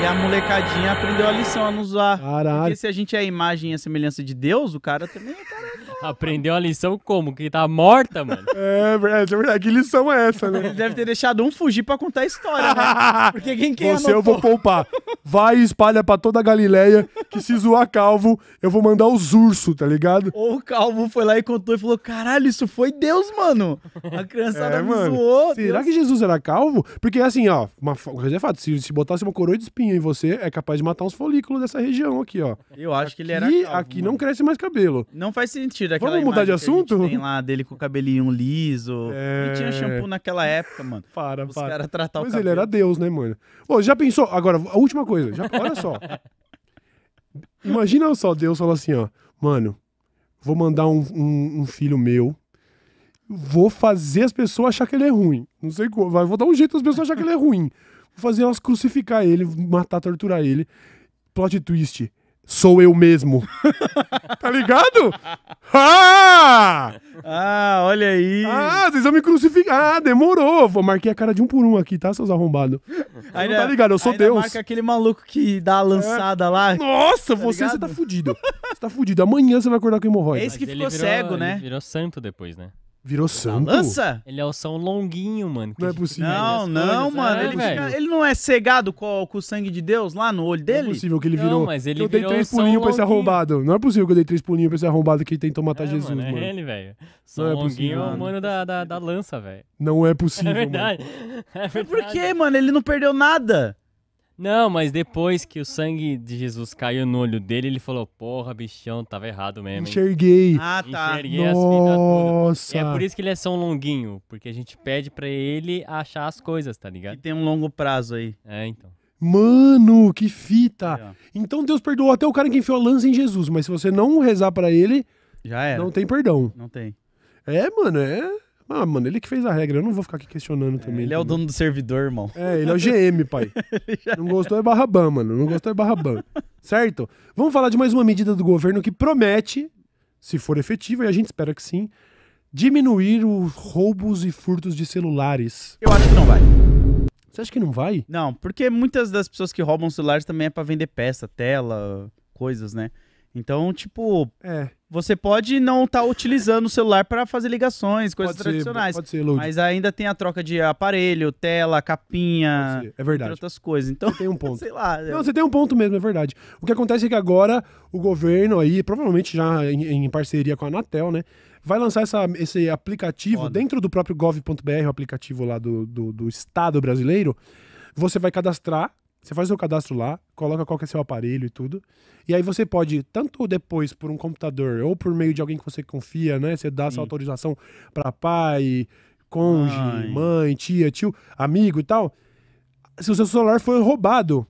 e a molecadinha aprendeu a lição a nos usar. Caralho. Porque se a gente é a imagem e a semelhança de Deus, o cara também é careca. Aprendeu a lição como? Que tá morta, mano. É, é, verdade, é verdade. Que lição é essa, né? Ele deve ter deixado um fugir pra contar a história, né? Porque quem quer Você anotou? eu vou poupar. Vai e espalha pra toda a Galileia que se zoar calvo, eu vou mandar os ursos, tá ligado? Ou o calvo foi lá e contou e falou: caralho, isso foi Deus, mano. A criançada é, me mano. zoou. Será Deus... que Jesus era calvo? Porque assim, ó, uma coisa é fato, se, se botasse uma coroa de espinho em você, é capaz de matar uns folículos dessa região aqui, ó. Eu acho aqui, que ele era calvo. Aqui mano. não cresce mais cabelo. Não faz sentido Vamos mudar de assunto? tem lá dele com o cabelinho liso. É... E tinha é. shampoo naquela época, mano. Para, Os para. Os caras tratavam. Mas ele era Deus, né, mano? Ô, já pensou? Agora, a última coisa. Já... Olha só. Imagina só, Deus falou assim, ó. Mano, vou mandar um, um, um filho meu vou fazer as pessoas achar que ele é ruim. Não sei como, vou dar um jeito as pessoas achar que ele é ruim. Vou fazer elas crucificar ele, matar, torturar ele. Plot twist sou eu mesmo. tá ligado? Ah! Ah, olha aí. Ah, vocês vão me crucificar. Ah, demorou. Vou marquei a cara de um por um aqui, tá, seus arrombados? Ainda, tá ligado, eu sou Deus. marca aquele maluco que dá a lançada é. lá. Nossa, tá você, você tá fudido. Você tá fudido. Amanhã você vai acordar com hemorroida. É esse que Mas ficou virou, cego, né? virou santo depois, né? Virou é santo? Lança? Ele é o São Longuinho, mano. Não é possível. Não, não, mano. É, ele, ele não é cegado com, com, o sangue de Deus lá no olho dele? Não é possível que ele virou. Não, mas ele eu dei virou três pulinhos pra esse arrombado. Não é possível que eu dei três pulinhos pra esse arrombado que tentou matar é, Jesus, mano. É mano. ele, velho. São não é Longuinho é o mano da, da, da lança, velho. Não é possível. É verdade. Mano. É verdade. Por quê, mano? Ele não perdeu nada. Não, mas depois que o sangue de Jesus caiu no olho dele, ele falou: Porra, bichão, tava errado mesmo. Enxerguei. Ah, tá. Enxerguei Nossa. é por isso que ele é tão Longuinho, porque a gente pede pra ele achar as coisas, tá ligado? E tem um longo prazo aí. É, então. Mano, que fita! É, então Deus perdoou até o cara que enfiou a lança em Jesus, mas se você não rezar para ele, já Não tem perdão. Não tem. É, mano, é. Ah, mano, ele que fez a regra, eu não vou ficar aqui questionando é, também. Ele é o dono do servidor, irmão. É, ele é o GM, pai. não gostou é barra ban, mano. Não gostou é barra ban. certo? Vamos falar de mais uma medida do governo que promete, se for efetiva, e a gente espera que sim, diminuir os roubos e furtos de celulares. Eu acho que não vai. Você acha que não vai? Não, porque muitas das pessoas que roubam celulares também é para vender peça, tela, coisas, né? Então, tipo, é. você pode não estar tá utilizando o celular para fazer ligações, coisas pode tradicionais. Ser, pode ser, Lud. Mas ainda tem a troca de aparelho, tela, capinha, é verdade. outras coisas. Então, você tem um ponto. sei lá. Não, você tem um ponto mesmo, é verdade. O que acontece é que agora o governo aí, provavelmente já em, em parceria com a Anatel, né? Vai lançar essa, esse aplicativo Foda. dentro do próprio gov.br, o aplicativo lá do, do, do Estado brasileiro. Você vai cadastrar você faz o seu cadastro lá, coloca qual que é seu aparelho e tudo. E aí você pode, tanto depois por um computador ou por meio de alguém que você confia, né? Você dá Sim. sua autorização para pai, cônjuge, Ai. mãe, tia, tio, amigo e tal. Se o seu celular foi roubado,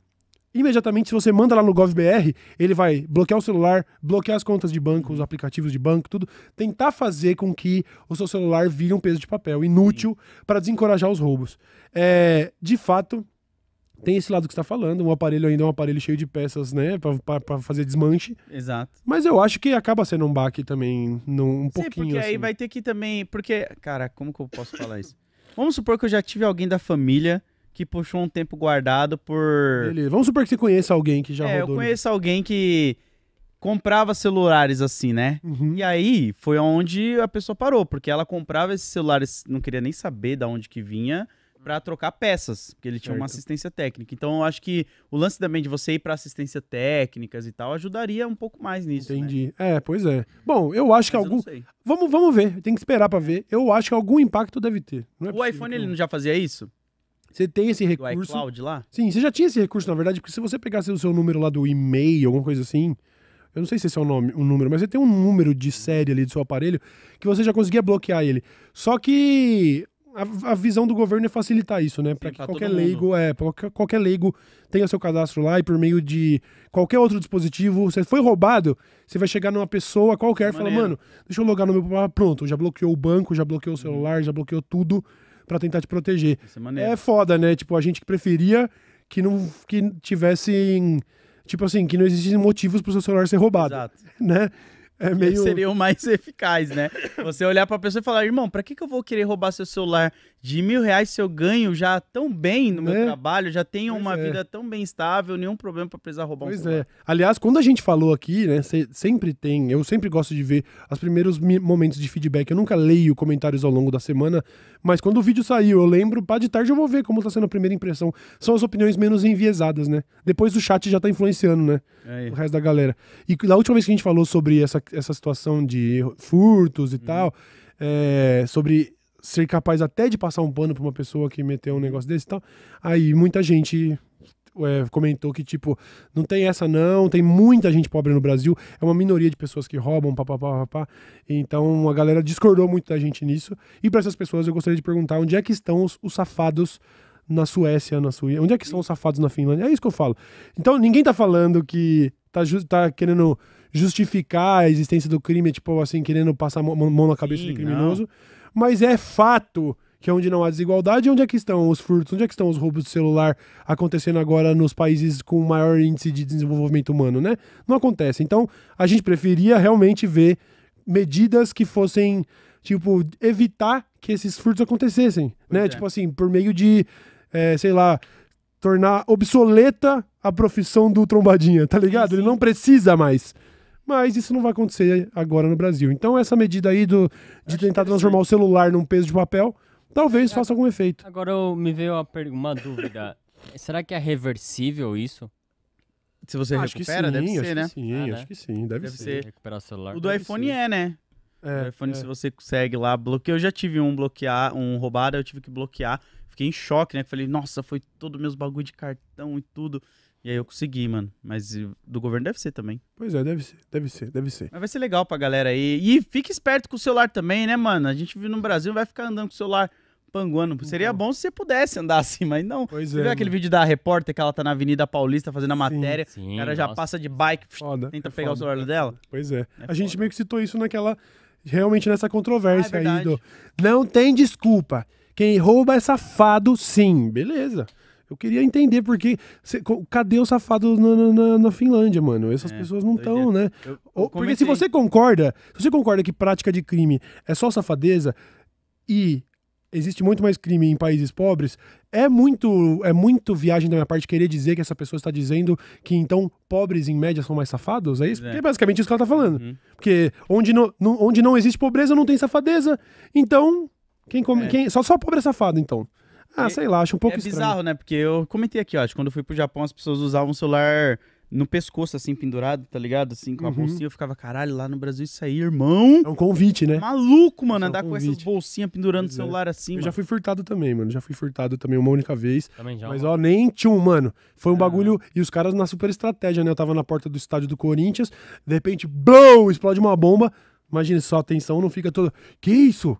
imediatamente se você manda lá no GovBR, ele vai bloquear o celular, bloquear as contas de banco, os uhum. aplicativos de banco, tudo, tentar fazer com que o seu celular vire um peso de papel inútil para desencorajar os roubos. É, de fato, tem esse lado que está falando, um aparelho ainda é um aparelho cheio de peças, né, para fazer desmanche. Exato. Mas eu acho que acaba sendo um baque também, num, um Sim, pouquinho porque assim. aí vai ter que também, porque, cara, como que eu posso falar isso? Vamos supor que eu já tive alguém da família que puxou um tempo guardado por. Beleza. Vamos supor que você conheça alguém que já é, rodou. Eu né? conheço alguém que comprava celulares assim, né? Uhum. E aí foi onde a pessoa parou, porque ela comprava esses celulares, não queria nem saber de onde que vinha para trocar peças, porque ele certo. tinha uma assistência técnica. Então eu acho que o lance também de você ir para assistência técnicas e tal ajudaria um pouco mais nisso. Né? Entendi. Né? É, pois é. Bom, eu acho Mas que algum. Vamos, vamos ver. Tem que esperar para ver. Eu acho que algum impacto deve ter. É o iPhone que... ele não já fazia isso? Você tem esse recurso. O iCloud lá? Sim, você já tinha esse recurso, na verdade, porque se você pegasse o seu número lá do e-mail, alguma coisa assim, eu não sei se esse é o nome, um número, mas você tem um número de série ali do seu aparelho que você já conseguia bloquear ele. Só que a, a, visão do governo é facilitar isso, né? Para que qualquer leigo, é, qualquer, qualquer leigo tenha seu cadastro lá e por meio de qualquer outro dispositivo, você foi roubado, você vai chegar numa pessoa qualquer e fala, mano, deixa eu logar no meu ah, pronto, já bloqueou o banco, já bloqueou o uhum. celular, já bloqueou tudo para tentar te proteger. É, é foda, né? Tipo, a gente que preferia que não que tivessem tipo assim, que não existissem motivos para o seu celular ser roubado, Exato. né? É meio... Seriam mais eficazes, né? Você olhar pra pessoa e falar, irmão, pra que, que eu vou querer roubar seu celular de mil reais se eu ganho já tão bem no meu é. trabalho, já tenho pois uma é. vida tão bem estável, nenhum problema para precisar roubar pois um celular. Pois é. Aliás, quando a gente falou aqui, né, sempre tem, eu sempre gosto de ver os primeiros momentos de feedback. Eu nunca leio comentários ao longo da semana, mas quando o vídeo saiu, eu lembro, pá de tarde eu vou ver como tá sendo a primeira impressão. São as opiniões menos enviesadas, né? Depois o chat já tá influenciando, né? É o resto da galera. E da última vez que a gente falou sobre essa, essa situação de furtos e hum. tal, é, sobre ser capaz até de passar um pano pra uma pessoa que meteu um negócio desse e tal. Aí muita gente é, comentou que, tipo, não tem essa não, tem muita gente pobre no Brasil, é uma minoria de pessoas que roubam, papapá, papá. Então a galera discordou muito da gente nisso. E para essas pessoas eu gostaria de perguntar onde é que estão os, os safados na Suécia, na Suíça. Onde é que estão os safados na Finlândia? É isso que eu falo. Então ninguém tá falando que tá, tá querendo justificar a existência do crime, tipo assim, querendo passar a mão na cabeça Sim, de criminoso. Não mas é fato que é onde não há desigualdade, onde é que estão os furtos, onde é que estão os roubos de celular acontecendo agora nos países com maior índice de desenvolvimento humano, né? Não acontece. Então, a gente preferia realmente ver medidas que fossem, tipo, evitar que esses furtos acontecessem, pois né? É. Tipo assim, por meio de, é, sei lá, tornar obsoleta a profissão do trombadinha, tá ligado? Ele não precisa mais. Mas isso não vai acontecer agora no Brasil. Então, essa medida aí do, de tentar é transformar assim. o celular num peso de papel, talvez faça algum efeito. Agora eu- me veio uma, uma dúvida. Será que é reversível isso? Se você Acho que recupera, sim, deve acho ser, que né? sim, Ah, né? acho que sim, deve, Deve ser. Recuperar o celular? O do iPhone ser. é, né? É, o iPhone, é. se você consegue lá bloquear. Eu já tive um bloquear, um roubado, eu tive que bloquear. Fiquei em choque, né? Falei, nossa, foi todo meus bagulho de cartão e tudo. E aí eu consegui, mano. Mas do governo deve ser também. Pois é, deve ser, deve ser, deve ser. Mas vai ser legal pra galera aí. E fique esperto com o celular também, né, mano? A gente vive no Brasil vai ficar andando com o celular panguando. Seria bom se você pudesse andar assim, mas não. Pois você é, viu aquele vídeo da repórter que ela tá na Avenida Paulista fazendo a matéria? Sim, o cara já nossa. passa de bike, foda, tenta é pegar foda, o celular é dela? Pois é. é. a gente meio que citou isso naquela. Realmente nessa controvérsia ah, é aí do. Não tem desculpa. Quem rouba é safado, sim. Beleza. Eu queria entender porque. que. cadê o safado na, na, na Finlândia, mano? Essas é, pessoas não estão, né? Eu, eu porque se você concorda, se você concorda que prática de crime é só safadeza e existe muito mais crime em países pobres, é muito é muito viagem da minha parte querer dizer que essa pessoa está dizendo que então pobres em média são mais safados, é isso? É, é basicamente isso que ela está falando. Uhum. Porque onde não, onde não existe pobreza não tem safadeza. Então, quem come, é. quem só só pobre é safado então. Ah, e sei lá, acho um pouco é estranho. bizarro, né? Porque eu comentei aqui, ó, acho que quando eu fui pro Japão as pessoas usavam o celular no pescoço, assim, pendurado, tá ligado? Assim, com a uhum. bolsinha. Eu ficava, caralho, lá no Brasil isso aí, irmão. É um convite, né? Maluco, mano, é um andar convite. com essas bolsinhas pendurando o é. celular é. assim. Eu mano. já fui furtado também, mano. Já fui furtado também uma única vez. Também já. Mas, ó, nem tinha um, mano. Foi um ah. bagulho. E os caras na super estratégia, né? Eu tava na porta do estádio do Corinthians. De repente, blow! Explode uma bomba. Imagina só, a tensão não fica toda. Que isso?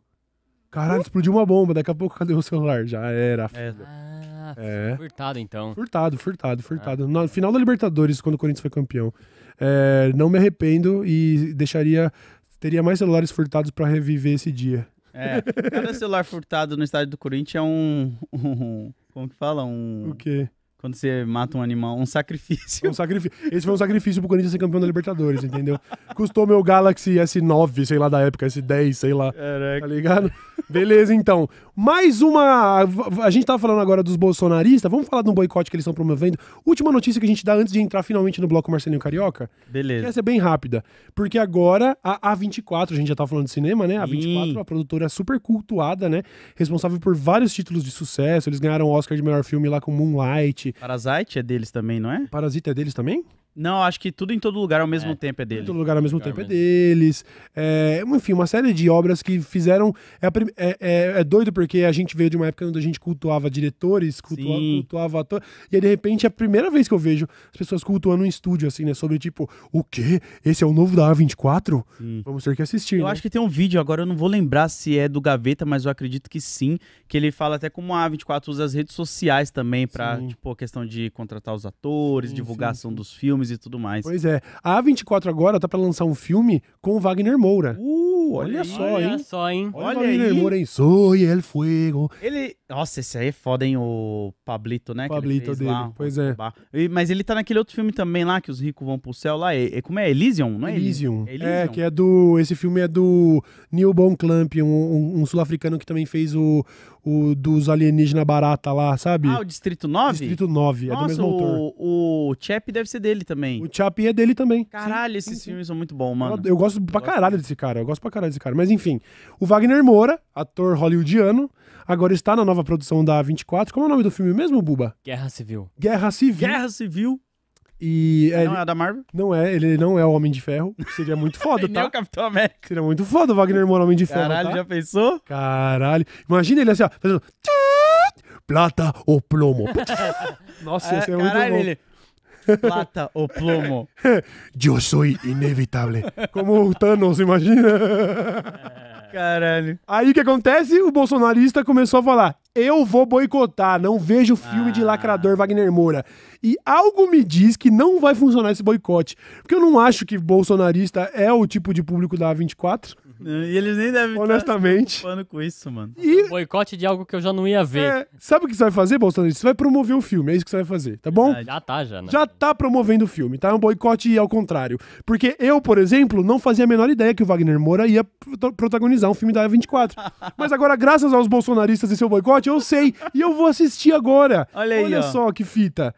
Caralho, explodiu uma bomba, daqui a pouco cadê o celular? Já era. É. Ah, é. furtado então. Furtado, furtado, furtado. Ah. No final da Libertadores, quando o Corinthians foi campeão. É, não me arrependo e deixaria. Teria mais celulares furtados para reviver esse dia. É, cada celular furtado no estádio do Corinthians é um. um como que fala? Um. O quê? Quando você mata um animal, um sacrifício. Um sacrifício. Esse foi um sacrifício pro Corinthians ser campeão da Libertadores, entendeu? Custou meu Galaxy S9, sei lá da época, S10, sei lá. Caraca. Tá ligado? Beleza, então. Mais uma. A gente tava falando agora dos bolsonaristas. Vamos falar de um boicote que eles estão promovendo. Última notícia que a gente dá antes de entrar finalmente no bloco Marcelinho Carioca. Beleza. Essa é bem rápida. Porque agora a A24, a gente já tava tá falando de cinema, né? A A24, a é produtora super cultuada, né? Responsável por vários títulos de sucesso. Eles ganharam o Oscar de melhor filme lá com Moonlight. Parasite é deles também, não é? Parasita é deles também? Não, acho que tudo em todo lugar ao é, mesmo é, tempo é dele. Todo lugar ao mesmo tempo é deles. É, enfim, uma série de obras que fizeram. É, prim... É, é, é, doido porque a gente veio de uma época onde a gente cultuava diretores, cultuava atores. E aí, de repente, é a primeira vez que eu vejo as pessoas cultuando um estúdio, assim, né? Sobre tipo, o quê? Esse é o novo da A24? Sim. Vamos ter que assistir. Eu né? acho que tem um vídeo, agora eu não vou lembrar se é do Gaveta, mas eu acredito que sim. Que ele fala até como a A24 usa as redes sociais também pra, sim. tipo, a questão de contratar os atores, sim, divulgação sim. dos filmes filmes e tudo mais. Pois é. A A24 agora tá para lançar um filme com o Wagner Moura. Uh, olha, olha só, olha hein? só, hein? Olha, olha o Wagner aí. Moura em Soy el Fuego. Ele... Nossa, esse aí é foda, hein? O Pablito, né? O Pablito dele, lá, pois é. Mas ele tá naquele outro filme também lá, que os ricos vão pro céu lá. É, é como é? Elysium, não é? Elysium. É, Elysium. é que é do... Esse filme é do Neil Blomkamp, um, um, um sul-africano que também fez o, o dos alienígenas barata lá, sabe? Ah, o Distrito 9? Distrito 9, Nossa, é do mesmo o, autor. O Chap deve ser dele também. O Chappie é dele também. Caralho, sim, esses sim, filmes são muito bons, mano. Eu, eu gosto pra caralho desse cara, eu gosto pra caralho desse cara. Mas enfim, o Wagner Moura, ator hollywoodiano, agora está na nova produção da 24. Como é o nome do filme mesmo, Buba? Guerra Civil. Guerra Civil. Guerra Civil. E é, não é da Marvel? Não é, ele não é o Homem de Ferro. Seria muito foda, tá? Nem o Capitão América. Seria muito foda o Wagner Moura Homem de Ferro. Caralho, tá? já pensou? Caralho. Imagina ele assim, ó, fazendo. Plata ou plomo. Nossa, ia é, é muito caralho, bom. Ele plata ou plomo. Eu sou inevitável. Como o Thanos, imagina? Caralho. Aí o que acontece? O bolsonarista começou a falar: eu vou boicotar, não vejo filme ah. de lacrador Wagner Moura. E algo me diz que não vai funcionar esse boicote. Porque eu não acho que bolsonarista é o tipo de público da A24. E eles nem devem Honestamente. estar com isso, mano. E... Boicote de algo que eu já não ia ver. É, sabe o que você vai fazer, Bolsonaro? Você vai promover o filme, é isso que você vai fazer, tá bom? já tá, já, né? Já tá promovendo o filme, tá? É um boicote ao contrário. Porque eu, por exemplo, não fazia a menor ideia que o Wagner Moura ia protagonizar um filme da A24. Mas agora, graças aos bolsonaristas e seu boicote, eu sei. E eu vou assistir agora. Olha aí, Olha ó. só que fita.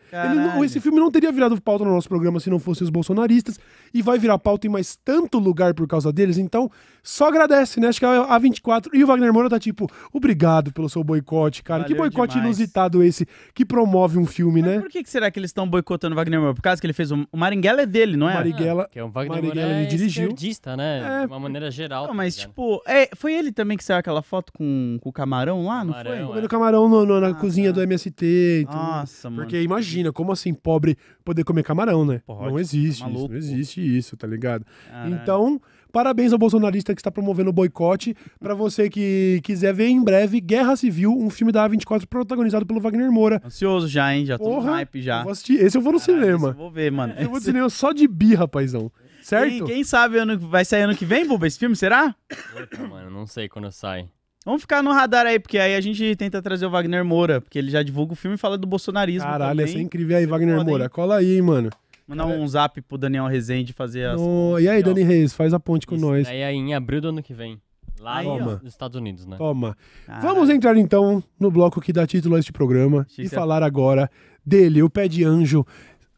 esse filme não teria virado pauta no nosso programa se não fossem os bolsonaristas. E vai virar pauta em mais tanto lugar por causa deles. Então, só agradece, né? Acho que a A24 e o Wagner Moura tá tipo, obrigado pelo seu boicote, cara. Valeu que boicote demais. inusitado esse que promove um filme, Mas né? Por que, que será que eles estão boicotando o Wagner Moura? Por causa que ele fez um... o Maringuela é dele, não é? Marighella. É, que é o Wagner Marighella Moura é ele dirigiu. né? É. De uma maneira geral. Não, tá mas tá tipo, é, foi ele também que saiu aquela foto com, com o camarão lá, não camarão, foi? Comendo é. camarão no, no, na ah, cozinha tá. do MST Nossa, mano. Porque imagina, como assim pobre poder comer camarão, né? Pode, não tá existe tá isso, não existe isso, tá ligado? Caralho. Então, Parabéns ao bolsonarista que está promovendo o boicote. Para você que quiser ver em breve, Guerra Civil, um filme da A24 protagonizado pelo Wagner Moura. Ansioso já, hein? Já tô no hype já. Eu vou assistir. Esse eu vou no Caralho, cinema. Eu vou ver, mano. Eu vou no cinema só de birra, paizão. Certo? Quem, quem sabe ano, vai sair ano que vem, Buba, esse filme, será? mano, não sei quando sai. Vamos ficar no radar aí, porque aí a gente tenta trazer o Wagner Moura, porque ele já divulga o filme e fala do bolsonarismo. Caralho, também. essa é incrível. aí, é Wagner Moura, cola aí, mano. Mandar um zap pro Daniel Rezende fazer as. No... E aí, Dani Reis, faz a ponte com Isso nós. E aí, é em abril do ano que vem. Lá aí, nos Estados Unidos, né? Toma. Ah. Vamos entrar então no bloco que dá título a este programa e falar agora dele, o pé de anjo,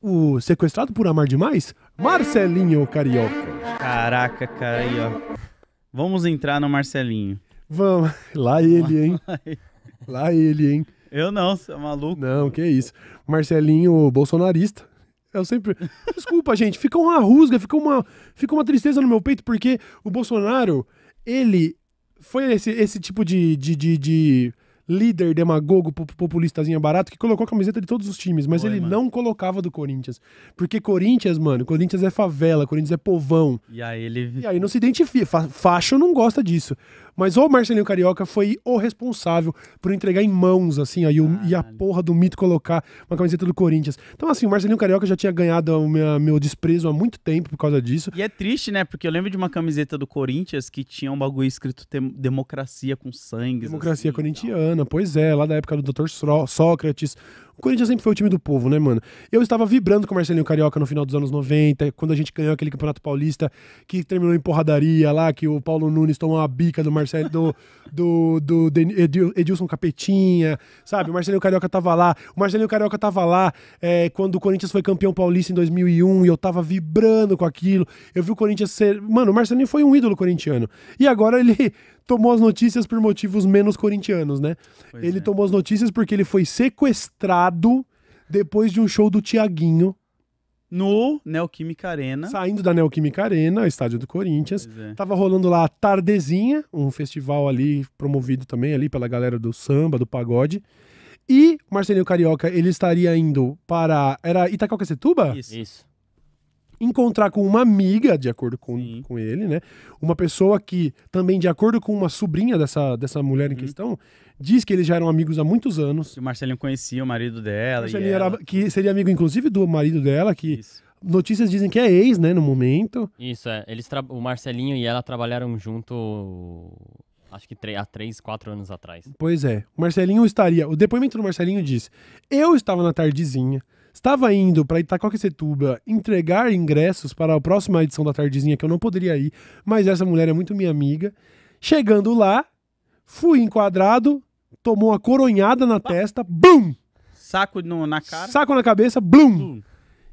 o sequestrado por amar demais, Marcelinho Carioca. Caraca, carioca Vamos entrar no Marcelinho. Vamos. Lá ele, hein? Lá ele, hein? Eu não, você é maluco. Não, que isso. Marcelinho bolsonarista, eu sempre. Desculpa, gente. Fica uma rusga, fica uma, fica uma tristeza no meu peito, porque o Bolsonaro, ele foi esse, esse tipo de, de, de, de líder demagogo populistazinha barato que colocou a camiseta de todos os times, mas ele mano. não colocava do Corinthians. Porque Corinthians, mano, Corinthians é favela, Corinthians é povão. E aí ele. E aí não se identifica. Facho não gosta disso. Mas o Marcelinho Carioca foi o responsável por entregar em mãos, assim, aí, o, e a porra do mito colocar uma camiseta do Corinthians. Então, assim, o Marcelinho Carioca já tinha ganhado minha, meu desprezo há muito tempo por causa disso. E é triste, né? Porque eu lembro de uma camiseta do Corinthians que tinha um bagulho escrito democracia com sangue. Democracia assim, corintiana, pois é, lá da época do Dr. Sócrates, o Corinthians sempre foi o time do povo, né, mano? Eu estava vibrando com o Marcelinho Carioca no final dos anos 90, quando a gente ganhou aquele Campeonato Paulista que terminou em porradaria lá, que o Paulo Nunes tomou a bica do Marcelo do, do, do, do Edilson Capetinha, sabe? O Marcelinho Carioca tava lá. O Marcelinho Carioca tava lá é, quando o Corinthians foi campeão paulista em 2001 e eu tava vibrando com aquilo. Eu vi o Corinthians ser. Mano, o Marcelinho foi um ídolo corintiano. E agora ele tomou as notícias por motivos menos corintianos, né? Pois ele é. tomou as notícias porque ele foi sequestrado depois de um show do Tiaguinho. No Neoquímica Arena. Saindo da Neoquímica Arena, estádio do Corinthians. É. Tava rolando lá a Tardezinha, um festival ali promovido também ali pela galera do samba, do pagode. E Marcelinho Carioca, ele estaria indo para. Era Itacaucacetuba? Isso. Isso encontrar com uma amiga, de acordo com, com ele, né? Uma pessoa que, também de acordo com uma sobrinha dessa, dessa mulher uhum. em questão, diz que eles já eram amigos há muitos anos. o Marcelinho conhecia o marido dela. e era, que seria amigo, inclusive, do marido dela, que. Isso. Notícias dizem que é ex, né, no momento. Isso, é. Eles o Marcelinho e ela trabalharam junto acho que há três, quatro anos atrás. Pois é. O Marcelinho estaria. O depoimento do Marcelinho diz: Eu estava na tardezinha, Estava indo para Itacoaquecetuba entregar ingressos para a próxima edição da Tardezinha, que eu não poderia ir, mas essa mulher é muito minha amiga. Chegando lá, fui enquadrado, tomou uma coronhada na testa, bum! Saco no, na cara. Saco na cabeça, bum!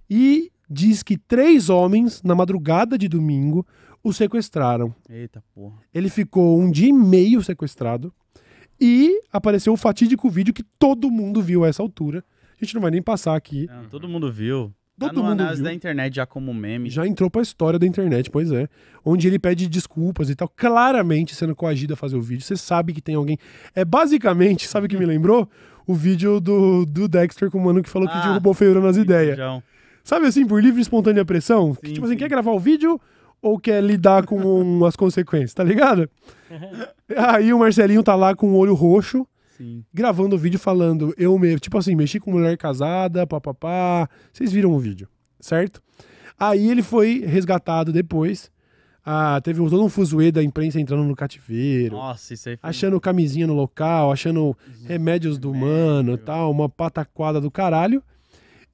E diz que três homens, na madrugada de domingo, o sequestraram. Eita porra. Ele ficou um dia e meio sequestrado. E apareceu o fatídico vídeo que todo mundo viu a essa altura. A gente não vai nem passar aqui. Não, uhum. todo mundo viu. Todo tá mundo análise viu. da internet já como meme. Já entrou pra história da internet, pois é. Onde ele pede desculpas e tal, claramente sendo coagido a fazer o vídeo. Você sabe que tem alguém. É basicamente, sabe o que me lembrou? O vídeo do, do Dexter com o mano que falou que ah, derrubou feio nas ideias. Sabe assim, por livre e espontânea pressão? Sim, que, tipo assim, quer gravar o vídeo ou quer lidar com as consequências, tá ligado? Aí o Marcelinho tá lá com o olho roxo, gravando o vídeo falando, eu mesmo, tipo assim, mexi com mulher casada, papapá. Vocês viram o vídeo, certo? Aí ele foi resgatado depois. Ah, teve todo um fuzuê da imprensa entrando no cativeiro. Nossa, isso aí foi... Achando camisinha no local, achando remédios do Remédio. mano tal, uma pataquada do caralho.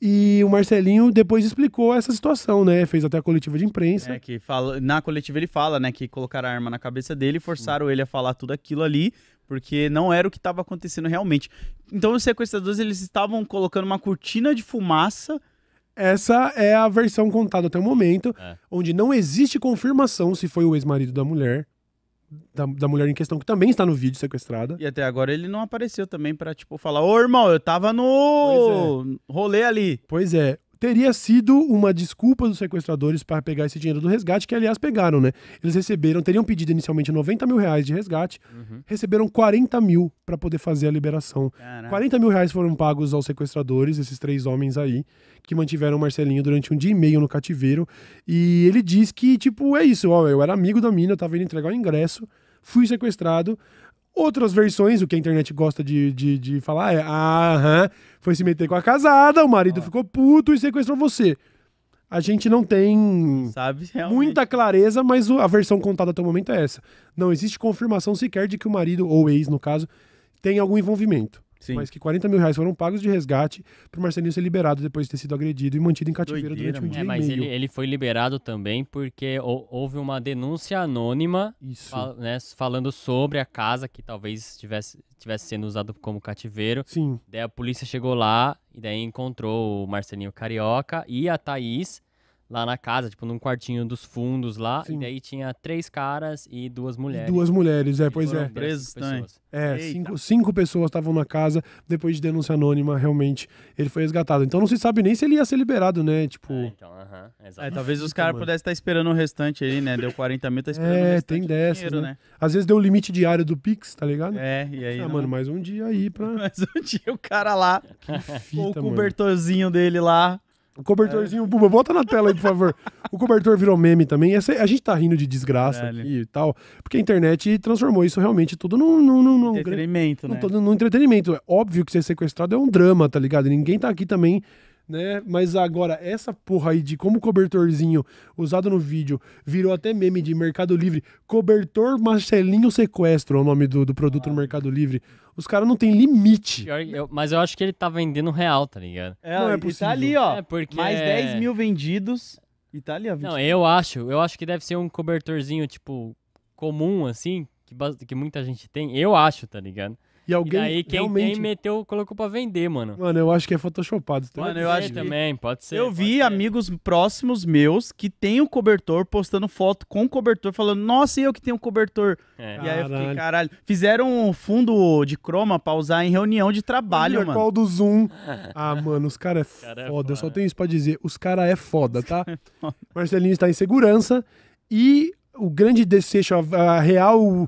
E o Marcelinho depois explicou essa situação, né? Fez até a coletiva de imprensa. É, que fala, na coletiva ele fala, né, que colocaram a arma na cabeça dele e forçaram Sim. ele a falar tudo aquilo ali, porque não era o que estava acontecendo realmente. Então os sequestradores eles estavam colocando uma cortina de fumaça. Essa é a versão contada até o momento, é. onde não existe confirmação se foi o ex-marido da mulher da, da, mulher em questão, que também está no vídeo sequestrada. E até agora ele não apareceu também para tipo, falar: Ô irmão, eu tava no é. rolê ali. Pois é, teria sido uma desculpa dos sequestradores para pegar esse dinheiro do resgate, que aliás pegaram, né? Eles receberam, teriam pedido inicialmente 90 mil reais de resgate, uhum. receberam 40 mil para poder fazer a liberação. Caraca. 40 mil reais foram pagos aos sequestradores, esses três homens aí, que mantiveram o Marcelinho durante um dia e meio no cativeiro. E ele diz que, tipo, é isso, ó, eu era amigo da mina, eu tava indo entregar o ingresso, fui sequestrado, Outras versões, o que a internet gosta de, de, de falar é: aham, foi se meter com a casada, o marido ah. ficou puto e sequestrou você. A gente não tem Sabe, muita clareza, mas a versão contada até o momento é essa. Não existe confirmação sequer de que o marido, ou ex no caso, tem algum envolvimento. Sim. mas que 40 mil reais foram pagos de resgate para o Marcelinho ser liberado depois de ter sido agredido e mantido em cativeiro Doideira, durante um dia. É, mas ele, ele foi liberado também porque houve uma denúncia anônima fal, né, falando sobre a casa que talvez tivesse, tivesse sendo usado como cativeiro. Sim. Daí a polícia chegou lá e daí encontrou o Marcelinho Carioca e a Thaís lá na casa, tipo, num quartinho dos fundos lá. Sim. E daí tinha três caras e duas mulheres. Duas mulheres, é, pois é. Presos também. Né? É, cinco, cinco pessoas estavam na casa, depois de denúncia anônima, realmente, ele foi resgatado. Então não se sabe nem se ele ia ser liberado, né? Tipo. É, então, uh -huh, é talvez os então, caras pudessem estar esperando o restante aí, né? Deu 40 mil, tá esperando é, o restante. tem dessas, dinheiro, né? né? Às vezes deu o limite diário do Pix, tá ligado? É, e aí. Ah, não... mano, mais um dia aí pra. mais um dia o cara lá. Que fita, o cobertorzinho dele lá. O cobertorzinho, é. Buba, bota na tela aí, por favor. o cobertor virou meme também. Essa, é, a gente tá rindo de desgraça aqui e tal, porque a internet transformou isso realmente tudo num... num, num, num entretenimento, num, né? Num, num entretenimento. É óbvio que ser sequestrado é um drama, tá ligado? Ninguém tá aqui também né? Mas agora, essa porra aí de como cobertorzinho usado no vídeo virou até meme de Mercado Livre. Cobertor Marcelinho Sequestro é o nome do, do produto ah. no Mercado Livre. Os caras não tem limite. Eu, eu, mas eu acho que ele tá vendendo real, tá ligado? É, não é tá possível. tá ali, ó. É porque... Mais 10 é- mil vendidos. E tá ali, ó. 20. Não, eu acho. Eu acho que deve ser um cobertorzinho, tipo, comum, assim, que, que muita gente tem. Eu acho, tá ligado? E alguém e daí, quem realmente... meteu, colocou pra vender, mano. Mano, eu acho que é photoshopado. Tá mano, eu acho que... também, pode ser. Eu vi ser. amigos próximos meus que tem o um cobertor postando foto com o cobertor, falando, nossa, e eu que tenho um cobertor. É. E caralho. aí eu fiquei, caralho. Fizeram um fundo de croma pra usar em reunião de trabalho, mano. qual do Zoom. Ah, mano, os caras é, cara é foda. Eu só tenho isso pra dizer. Os caras é foda, tá? Marcelinho está em segurança e o grande desfecho, a, a real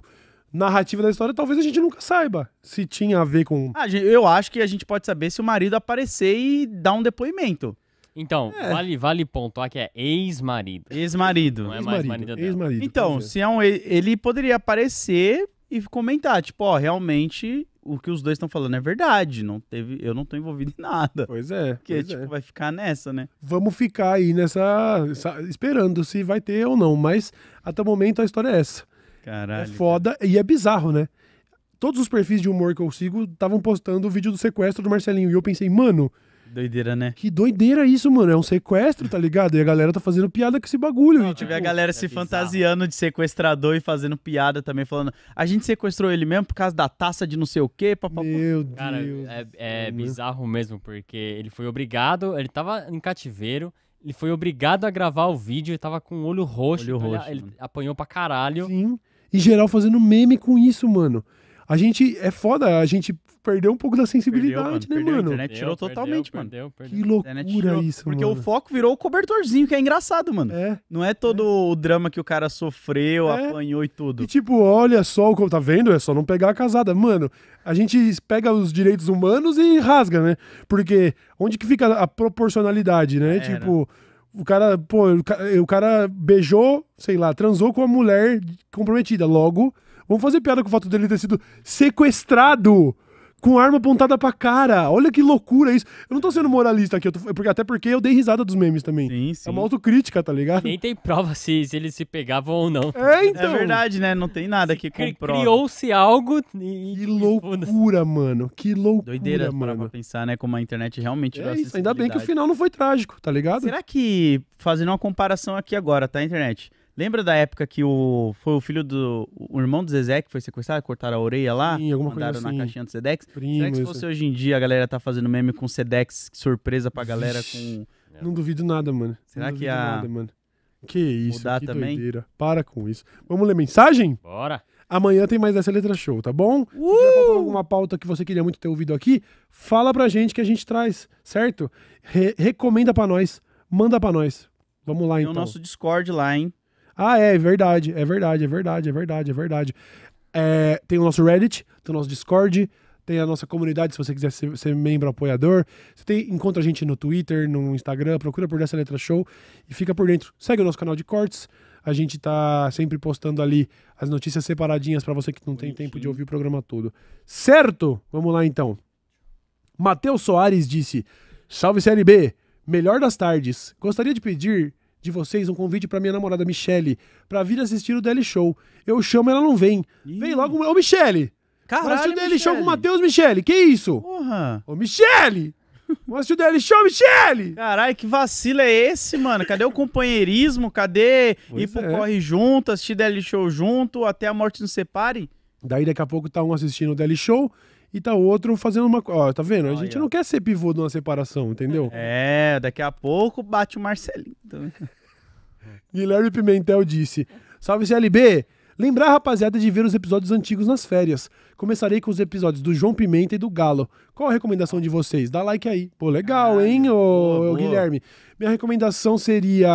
narrativa da história, talvez a gente nunca saiba se tinha a ver com. Ah, eu acho que a gente pode saber se o marido aparecer e dar um depoimento. Então, é. vale, vale pontuar que é ex-marido. Ex-marido. Não é ex mais marido dela. Ex-marido. Então, é. se é um, ele poderia aparecer e comentar, tipo, ó, realmente o que os dois estão falando é verdade, não teve, eu não tô envolvido em nada. Pois é. Porque pois tipo, é. vai ficar nessa, né? Vamos ficar aí nessa esperando se vai ter ou não, mas até o momento a história é essa. Caralho. É foda e é bizarro, né? Todos os perfis de humor que eu sigo estavam postando o vídeo do sequestro do Marcelinho. E eu pensei, mano. Doideira, né? Que doideira isso, mano. É um sequestro, tá ligado? E a galera tá fazendo piada com esse bagulho. Não, e, tipo, a galera é se fantasiando de sequestrador e fazendo piada também, falando. A gente sequestrou ele mesmo por causa da taça de não sei o quê. Papapá. Meu Cara, Deus. É, é bizarro mesmo, porque ele foi obrigado, ele tava em cativeiro. Ele foi obrigado a gravar o vídeo e tava com o olho roxo. Olho roxo ele, apanhou pra caralho. Sim. E geral fazendo meme com isso, mano. A gente é foda, a gente perdeu um pouco da sensibilidade, perdeu, mano, né, perdeu, mano? A internet tirou perdeu, totalmente, mano. Que loucura tirou, isso, Porque mano. o foco virou o cobertorzinho, que é engraçado, mano. É. Não é todo é. o drama que o cara sofreu, é. apanhou e tudo. E tipo, olha só o que tá vendo, é só não pegar a casada. Mano, a gente pega os direitos humanos e rasga, né? Porque onde que fica a proporcionalidade, né? tipo, o cara, pô, o cara beijou, sei lá, transou com uma mulher comprometida. Logo, vamos fazer piada com o fato dele ter sido sequestrado com arma apontada pra cara. Olha que loucura isso. Eu não tô sendo moralista aqui, tô, porque, até porque eu dei risada dos memes também. Sim, é sim. É uma autocrítica, tá ligado? Nem tem prova se, se eles se pegavam ou não. É, é então. É verdade, né? Não tem nada se que comprova. Criou-se algo e... Que loucura, mano. Que loucura, Doideira, mano. pra pensar, né? Como a internet realmente... É isso, ainda bem que o final não foi trágico, tá ligado? Será que, fazendo uma comparação aqui agora, tá, internet? Lembra da época que o foi o filho do o irmão do Zezé que foi sequestrado, cortaram a orelha lá, Sim, alguma mandaram coisa assim. na caixinha do Sedex? Primo, Será que se fosse isso. hoje em dia a galera tá fazendo meme com Sedex, surpresa pra galera com é. Não duvido nada, mano. Será Não que duvido a- nada, mano. Que isso, Mudar que também? doideira. Para com isso. Vamos ler mensagem? Bora. Amanhã tem mais essa letra show, tá bom? Uh! Se tiver faltando alguma pauta que você queria muito ter ouvido aqui, fala pra gente que a gente traz, certo? Re- recomenda pra nós, manda pra nós. Vamos lá tem então. o nosso Discord lá, hein? Ah, é, é verdade, é verdade, é verdade, é verdade, é verdade. É, tem o nosso Reddit, tem o nosso Discord, tem a nossa comunidade, se você quiser ser, ser membro apoiador. Você tem, encontra a gente no Twitter, no Instagram, procura por Dessa Letra Show e fica por dentro. Segue o nosso canal de cortes. A gente está sempre postando ali as notícias separadinhas para você que não tem tempo de ouvir o programa todo. Certo? Vamos lá então. Matheus Soares disse: Salve Série B, melhor das tardes. Gostaria de pedir de vocês um convite para minha namorada Michele para vir assistir o Daily Show. Eu chamo, ela não vem. Ih. Vem logo, ô Michele! Caralho, assistir o Daily Michele. Show com o Matheus, Michele, que isso? Porra! Ô Michele! Vamos assistir o Daily Show, Michele! Caralho, que vacilo é esse, mano? Cadê o companheirismo? Cadê pois ir pro é. corre junto, assistir Daily Show junto, até a morte nos separe? Daí daqui a pouco tá um assistindo o Daily Show, e tá outro fazendo uma. Ó, tá vendo? A gente não quer ser pivô de uma separação, entendeu? É, daqui a pouco bate o Marcelinho. Guilherme Pimentel disse: Salve CLB! Lembrar, rapaziada, de ver os episódios antigos nas férias. Começarei com os episódios do João Pimenta e do Galo. Qual a recomendação de vocês? Dá like aí. Pô, legal, hein, ô, boa, ô boa. Guilherme? Minha recomendação seria.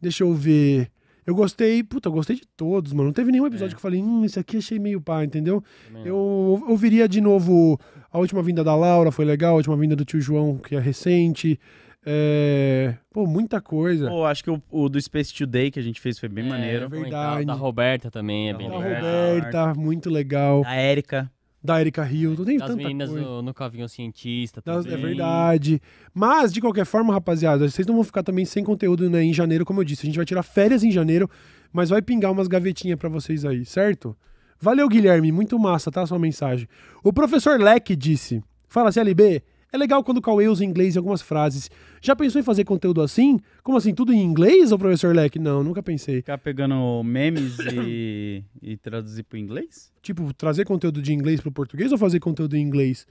Deixa eu ver. Eu gostei, puta, eu gostei de todos, mano. Não teve nenhum episódio é. que eu falei, hum, esse aqui achei meio pá, entendeu? Não. Eu ouviria de novo a última vinda da Laura, foi legal, a última vinda do tio João, que é recente. É... Pô, muita coisa. Pô, acho que o, o, do Space Today que a gente fez foi bem é, maneiro. É verdade. Da tá tá Roberta também é da tá bem legal. Da Roberta, muito legal. A Érica da Erika Hilton, tem das tanta meninas coisa. No, no Cavinho Cientista das, É verdade. Mas, de qualquer forma, rapaziada, vocês não vão ficar também sem conteúdo né, em janeiro, como eu disse. A gente vai tirar férias em janeiro, mas vai pingar umas gavetinhas para vocês aí, certo? Valeu, Guilherme. Muito massa, tá? Sua mensagem. O professor Leque disse: Fala, CLB. É legal quando o Cauê usa inglês em algumas frases. Já pensou em fazer conteúdo assim? Como assim, tudo em inglês, ou professor Leque? Não, nunca pensei. Ficar pegando memes e, e traduzir pro inglês? Tipo, trazer conteúdo de inglês pro português ou fazer conteúdo em inglês?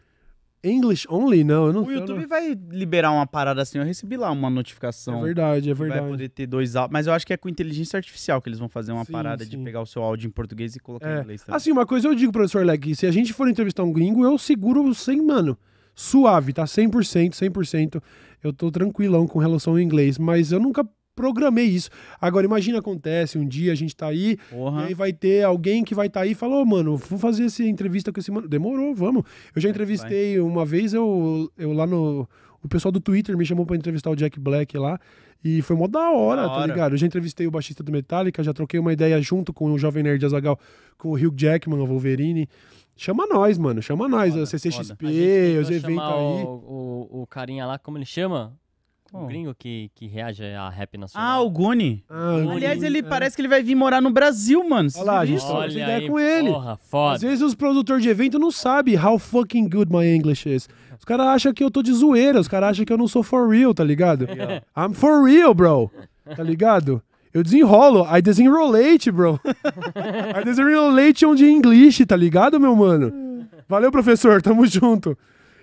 English only? Não, eu não O YouTube não... vai liberar uma parada assim. Eu recebi lá uma notificação. É verdade, é verdade. Vai poder ter dois áudios. Mas eu acho que é com inteligência artificial que eles vão fazer uma sim, parada sim. de pegar o seu áudio em português e colocar é. em inglês também. Assim, uma coisa eu digo, professor Leque, se a gente for entrevistar um gringo, eu seguro sem, mano, suave, tá? 100%, 100%. Eu tô tranquilão com relação ao inglês, mas eu nunca programei isso. Agora, imagina acontece, um dia a gente tá aí, uhum. e aí vai ter alguém que vai estar tá aí e falou, oh, mano, vou fazer essa entrevista com esse mano. Demorou, vamos. Eu já entrevistei vai. uma vez, eu, eu lá no. O pessoal do Twitter me chamou para entrevistar o Jack Black lá. E foi mó da hora, da tá hora, tá ligado? Eu já entrevistei o baixista do Metallica, já troquei uma ideia junto com o Jovem Nerd Azagal, com o Hugh Jackman, o Wolverine. Chama nós, mano. Chama nós. Foda, a CCXP, a os eventos aí. O, o, o carinha lá, como ele chama? O gringo que, que reage a rap nacional. Ah, o Goni. Ah, Aliás, ele é. parece que ele vai vir morar no Brasil, mano. Olha lá, a gente troca ideia com ele. Porra, foda. Às vezes os produtores de evento não sabem how fucking good my English is. Os caras acham que eu tô de zoeira, os caras acham que eu não sou for real, tá ligado? I'm for real, bro. Tá ligado? Eu desenrolo. I desenrolate, bro. I desenrolate onde é English, tá ligado, meu mano? Valeu, professor. Tamo junto.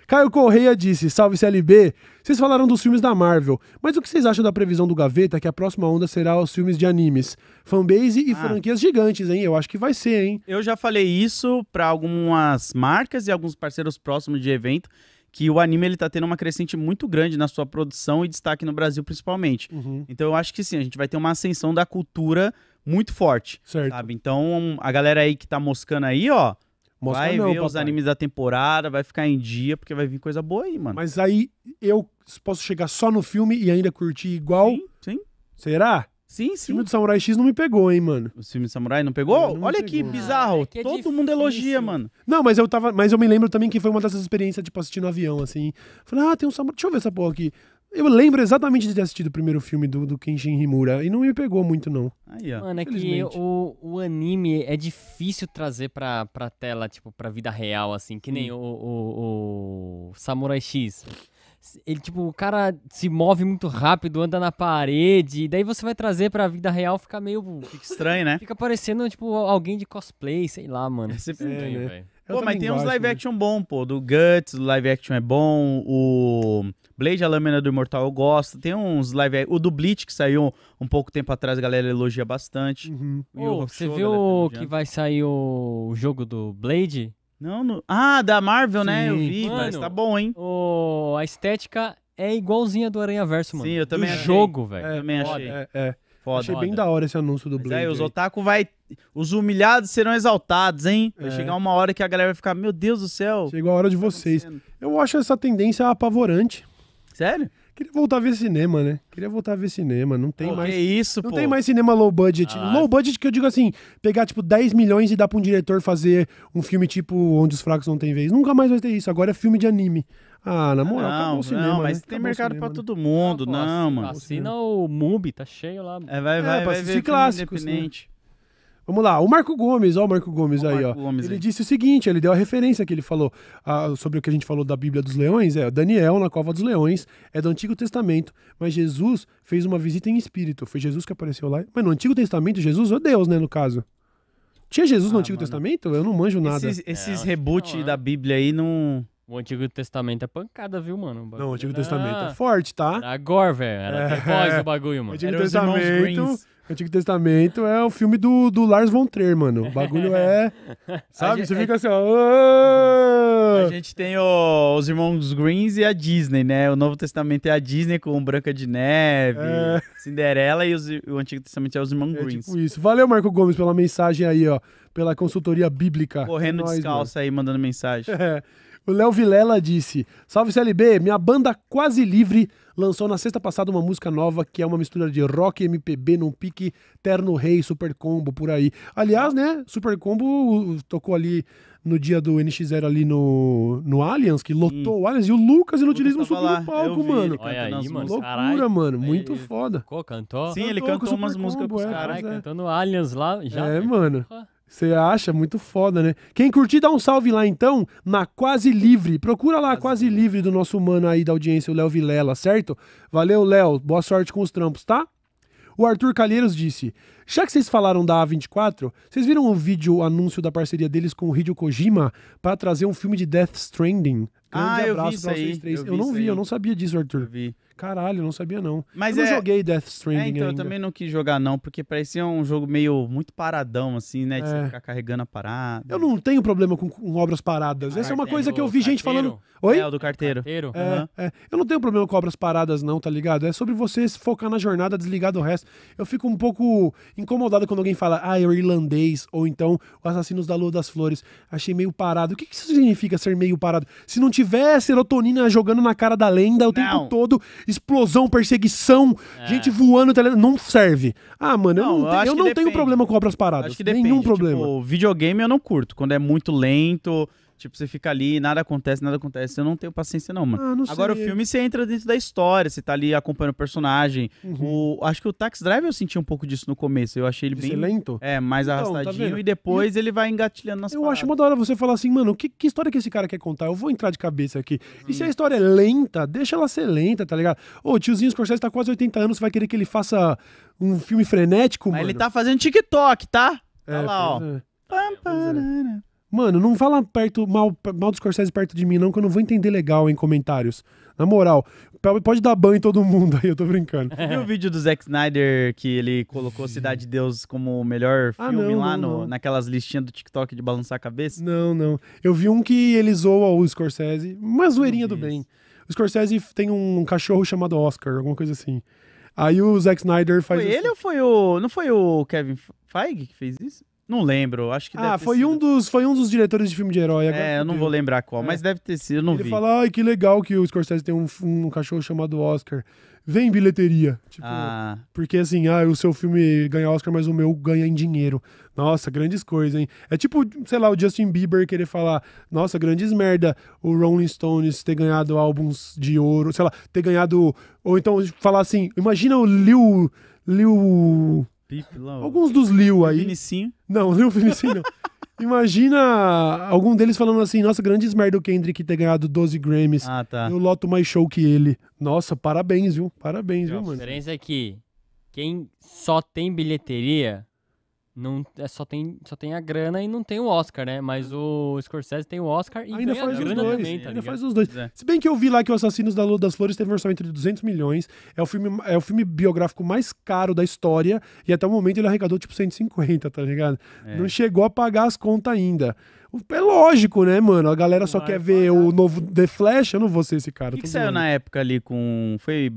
Caio Correia disse: Salve CLB. Vocês falaram dos filmes da Marvel, mas o que vocês acham da previsão do Gaveta que a próxima onda será os filmes de animes, fanbase e ah. franquias gigantes, hein? Eu acho que vai ser, hein? Eu já falei isso para algumas marcas e alguns parceiros próximos de evento que o anime ele tá tendo uma crescente muito grande na sua produção e destaque no Brasil principalmente. Uhum. Então eu acho que sim, a gente vai ter uma ascensão da cultura muito forte, certo. sabe? Então a galera aí que tá moscando aí, ó, Mosca vai ver papai. os animes da temporada, vai ficar em dia, porque vai vir coisa boa aí, mano. Mas aí eu posso chegar só no filme e ainda curtir igual? Sim, sim. Será? Sim, sim. O filme do Samurai X não me pegou, hein, mano. O filme do Samurai não pegou? Não Olha pegou. que bizarro. Ah, é que é Todo difícil. mundo elogia, mano. Não, mas eu tava. Mas eu me lembro também que foi uma dessas experiências, tipo, assistindo no avião, assim. Falei, ah, tem um samurai. Deixa eu ver essa porra aqui. Eu lembro exatamente de ter assistido o primeiro filme do, do Kenshin Himura e não me pegou muito, não. Aí, ó. Mano, é que o, o anime é difícil trazer pra, pra tela, tipo, pra vida real, assim, que nem hum. o, o, o Samurai X ele tipo, o cara se move muito rápido, anda na parede, e daí você vai trazer pra vida real, fica meio. Fica estranho, né? Fica parecendo, tipo, alguém de cosplay, sei lá, mano. É sempre é, né? Pô, mas tem gosto, uns live né? action bom, pô. Do Guts, live action é bom. O Blade, a Lâmina do Imortal, eu gosto. Tem uns live O do Bleach, que saiu um pouco tempo atrás, a galera elogia bastante. Uhum. Oh, você viu que vai sair o jogo do Blade? Não, no... Ah, da Marvel, Sim. né? Eu vi, mano, mas tá bom, hein? O... A estética é igualzinha do Aranha Verso, mano. Sim, eu também do achei. jogo, velho. É, eu também foda. achei. É, é. Foda. Achei bem foda. da hora esse anúncio do mas Blade. É, os otaku vai... Os humilhados serão exaltados, hein? Vai é. chegar uma hora que a galera vai ficar, meu Deus do céu. Chegou a hora de tá vocês. Eu acho essa tendência apavorante. Sério? Queria voltar a ver cinema, né? Queria voltar a ver cinema. Não tem pô, mais. É isso, Não pô. tem mais cinema low budget. Ah. Low budget que eu digo assim, pegar tipo 10 milhões e dar pra um diretor fazer um filme tipo Onde os Fracos Não Tem Vez. Nunca mais vai ter isso. Agora é filme de anime. Ah, na moral, não, acabou o cinema. Não, mas né? tem mercado cinema, pra né? todo mundo. Ah, pô, não, mano. Assina o Mubi, tá cheio lá. É, vai, vai, é, vai, vai ver clássicos, né? independente. Né? Vamos lá, o Marco Gomes, ó o Marco Gomes o aí, Marco ó. Gomes, ele disse o seguinte, ele deu a referência que ele falou ah, sobre o que a gente falou da Bíblia dos Leões, é Daniel na Cova dos Leões, é do Antigo Testamento, mas Jesus fez uma visita em espírito, foi Jesus que apareceu lá. Mas no Antigo Testamento, Jesus é Deus, né, no caso. Tinha Jesus ah, no Antigo mano. Testamento? Eu não manjo nada. Esses, esses é, reboot da né? Bíblia aí não... O Antigo Testamento é pancada, viu, mano? O não, o Antigo é Testamento é ah. forte, tá? agora, velho. Era é... o bagulho, mano. O Antigo Testamento... Antigo Testamento é o filme do, do Lars von Trier, mano. O bagulho é. Sabe? Gente, Você é fica assim, ó. A gente tem o, os irmãos Greens e a Disney, né? O Novo Testamento é a Disney com Branca de Neve, é... Cinderela e os, o Antigo Testamento é os irmãos é tipo Greens. Tipo isso. Valeu, Marco Gomes, pela mensagem aí, ó. Pela consultoria bíblica. Correndo é descalço mano. aí, mandando mensagem. É. O Léo Vilela disse: Salve CLB, minha banda quase livre lançou na sexta passada uma música nova que é uma mistura de rock e MPB num pique Terno Rei, Super Combo por aí. Aliás, né, Super Combo tocou ali no dia do NX0 ali no, no Allianz, que lotou hum. o Allianz, e o Lucas ele subiu lá. no palco, mano. Olha aí, mano. Loucura, Carai, mano. Muito ele foda. Cantou, Sim, cantou ele cantou umas músicas pros é, caras, é, cantando Allianz lá. Já, é, mano. Porra. Você acha? Muito foda, né? Quem curtir, dá um salve lá então, na Quase Livre. Procura lá, Quase Livre, do nosso humano aí da audiência, o Léo Vilela, certo? Valeu, Léo. Boa sorte com os trampos, tá? O Arthur Calheiros disse: Já que vocês falaram da A24, vocês viram o vídeo o anúncio da parceria deles com o Hideo Kojima para trazer um filme de Death Stranding? Grande ah, abraço pra vocês aí. três. Eu, eu não vi, aí. eu não sabia disso, Arthur. Eu vi. Caralho, não sabia não. Mas eu é... não joguei Death Stranding é, então ainda. eu também não quis jogar não, porque parecia um jogo meio muito paradão assim, né, de é. ficar carregando a parada. Eu não tenho problema com, com obras paradas. Ah, Essa é uma coisa que eu vi gente falando. Oi? É o do carteiro. carteiro. É, uhum. é. Eu não tenho problema com obras paradas não, tá ligado? É sobre você se focar na jornada, desligar do resto. Eu fico um pouco incomodado quando alguém fala: "Ah, eu irlandês" ou então "Assassinos da Lua das Flores". Achei meio parado. O que que isso significa ser meio parado? Se não tiver serotonina jogando na cara da lenda o tempo todo, explosão, perseguição, é. gente voando, não serve. Ah, mano, não, eu não, eu tenho, eu não tenho problema com obras paradas. Nenhum problema. Tipo, videogame eu não curto. Quando é muito lento Tipo, você fica ali e nada acontece, nada acontece. Eu não tenho paciência, não, mano. Ah, não Agora, o filme você entra dentro da história, você tá ali acompanhando o personagem. Uhum. O, acho que o Tax Drive eu senti um pouco disso no começo. Eu achei ele bem. lento? É, mais então, tá arrastadinho. Tá e depois e... ele vai engatilhando nas Eu paradas. acho uma da hora você falar assim, mano, que, que, história que esse cara quer contar? Eu vou entrar de cabeça aqui. Uhum. E se a uhum. história é lenta, deixa ela ser lenta, tá ligado? Ô, oh, tiozinho Scorsese tá quase 80 anos, você vai querer que ele faça um filme frenético, Mas mano? Ele tá fazendo TikTok, tá? É, Olha tá lá, ó. É. Pam, é. pam, Mano, não fala perto, mal, mal dos Scorsese perto de mim, não, que eu não vou entender legal em comentários. Na moral, pode dar banho em todo mundo aí, eu tô brincando. Você viu o vídeo do Zack Snyder que ele colocou Cidade de Deus como o melhor ah, filme ah, não, lá não, no, não. naquelas listinhas do TikTok de balançar a cabeça? Não, não. Eu vi um que ele zoa o Scorsese, uma zoeirinha do bem. O Scorsese tem um cachorro chamado Oscar, alguma coisa assim. Aí o Zack Snyder faz. Foi ele ou foi o. Não foi o Kevin Feige que fez isso? Não lembro, acho que Ah, foi sido. um, dos, foi um dos diretores de filme de herói. Agora é, eu não vou lembrar qual, mas é. deve ter sido, eu não Ele vi. fala, ai, que legal que o Scorsese tem um, um cachorro chamado Oscar. Vem bilheteria. Tipo, ah. Porque assim, ah, o seu filme ganha Oscar, mas o meu ganha em dinheiro. Nossa, grandes coisas, hein? É tipo, sei lá, o Justin Bieber querer falar, nossa, grandes merda, o Rolling Stones ter ganhado álbuns de ouro, sei lá, ter ganhado... Ou então falar assim, imagina o Lil... Lil... Pipe, lá, Alguns dos Liu aí. Vinicinho. Não, Liu Vinicinho não. Imagina algum deles falando assim: nossa, grande merda o Kendrick ter ganhado 12 Grammys. Ah, tá. Eu loto mais show que ele. Nossa, parabéns, viu? Parabéns, viu, mano? A diferença é que quem só tem bilheteria não é, só tem só tem a grana e não tem o Oscar, né? Mas é. o Scorsese tem o Oscar e ainda faz, grana dois, também, tá ainda faz os dois. É. Se bem que eu vi lá que o Assassinos da Lua das Flores teve um orçamento de 200 milhões, é o filme é o filme biográfico mais caro da história e até o momento ele arrecadou tipo 150, tá ligado? É. Não chegou a pagar as contas ainda. É lógico, né, mano? A galera só Vai quer pagar. ver o novo The Flash, eu não vou ser esse cara. O que, que saiu na época ali com. Foi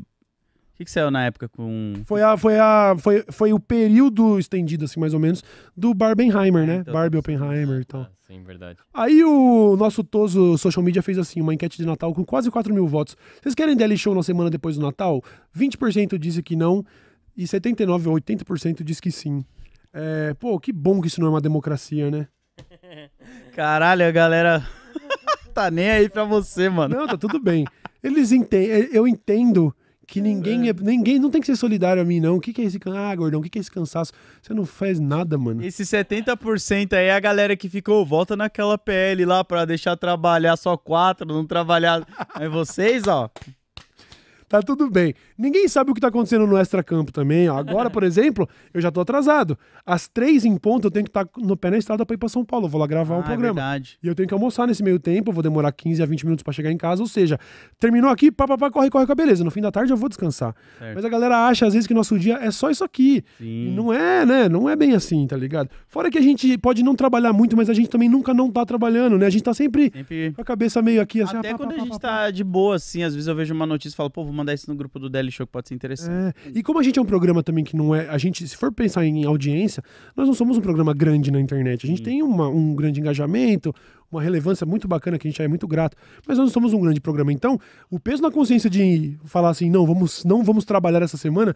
que, que saiu na época com. Foi, a, foi, a, foi, foi o período estendido, assim, mais ou menos, do Barbenheimer, é, né? Então, Barbie tá Oppenheimer e tal. Ah, sim, verdade. Aí o nosso Toso Social Media fez assim, uma enquete de Natal com quase 4 mil votos. Vocês querem Daily Show na semana depois do Natal? 20% disse que não, e 79% ou 80% disse que sim. É, pô, que bom que isso não é uma democracia, né? Caralho, a galera tá nem aí pra você, mano. Não, tá tudo bem. Eles entendem. Eu entendo que ninguém é. ninguém não tem que ser solidário a mim não. O que que é esse ah, gordão, o que que é esse cansaço? Você não faz nada, mano. Esse 70% aí é a galera que ficou volta naquela PL lá para deixar trabalhar só quatro, não trabalhar. Mas vocês, ó, tá tudo bem. Ninguém sabe o que tá acontecendo no extra-campo também. Ó. Agora, por exemplo, eu já tô atrasado. Às três em ponto eu tenho que estar tá no pé na estrada pra ir pra São Paulo. Eu vou lá gravar ah, um é programa. É verdade. E eu tenho que almoçar nesse meio tempo, eu vou demorar 15 a 20 minutos para chegar em casa. Ou seja, terminou aqui, pá, corre, corre com a beleza. No fim da tarde eu vou descansar. Certo. Mas a galera acha, às vezes, que nosso dia é só isso aqui. Sim. não é, né? Não é bem assim, tá ligado? Fora que a gente pode não trabalhar muito, mas a gente também nunca não tá trabalhando, né? A gente tá sempre, sempre... com a cabeça meio aqui, assim. Até ah, pá, quando pá, pá, a gente pá, tá de boa, assim, às vezes eu vejo uma notícia e falo, pô, vou mandar isso no grupo do Daily Show que pode ser interessante. É. E como a gente é um programa também que não é. A gente, se for pensar em audiência, nós não somos um programa grande na internet. A gente hum. tem uma, um grande engajamento, uma relevância muito bacana que a gente é muito grato. Mas nós não somos um grande programa. Então, o peso na consciência de falar assim, não, vamos, não vamos trabalhar essa semana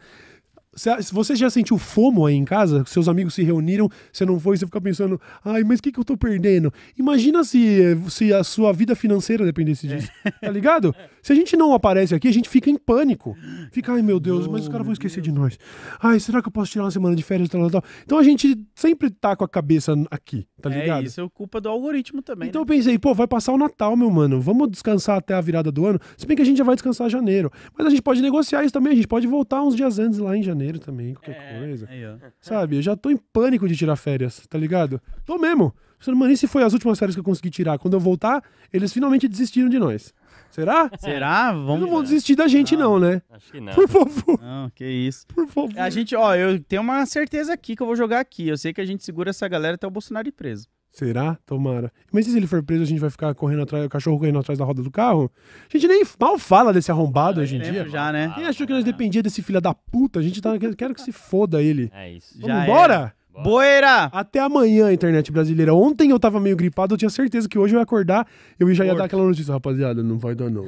você já sentiu fomo aí em casa? Seus amigos se reuniram, você não foi, você fica pensando, ai, mas o que, que eu tô perdendo? Imagina se, se a sua vida financeira dependesse disso, é. tá ligado? Se a gente não aparece aqui, a gente fica em pânico. Fica, ai meu Deus, mas os caras vão esquecer de nós. Ai, será que eu posso tirar uma semana de férias? Tal, tal, Então a gente sempre tá com a cabeça aqui, tá é ligado? É, isso é culpa do algoritmo também. Então né? eu pensei, pô, vai passar o Natal, meu mano, vamos descansar até a virada do ano? Se bem que a gente já vai descansar em janeiro. Mas a gente pode negociar isso também, a gente pode voltar uns dias antes lá em janeiro janeiro também, qualquer é, coisa. Aí, Sabe? Eu já tô em pânico de tirar férias, tá ligado? Tô mesmo. Mano, e se foi as últimas férias que eu consegui tirar? Quando eu voltar, eles finalmente desistiram de nós. Será? Será? Vamos... Eles não vão desistir da gente, não, né? não, né? Acho que não. Por favor. Não, que isso. Por favor. A gente, ó, eu tenho uma certeza aqui que eu vou jogar aqui. Eu sei que a gente segura essa galera até o Bolsonaro ir preso. Será? Tomara. Mas se ele for preso, a gente vai ficar correndo atrás, o cachorro correndo atrás da roda do carro? A gente nem mal fala desse arrombado hoje em é, dia. Já, né? Quem achou que nós dependia desse filho da puta? A gente tá. Quero que se foda ele. É isso. Vamos já embora? Era. Boeira! Até amanhã, internet brasileira. Ontem eu tava meio gripado, eu tinha certeza que hoje eu ia acordar, eu já ia dar aquela notícia, rapaziada, não vai dar não.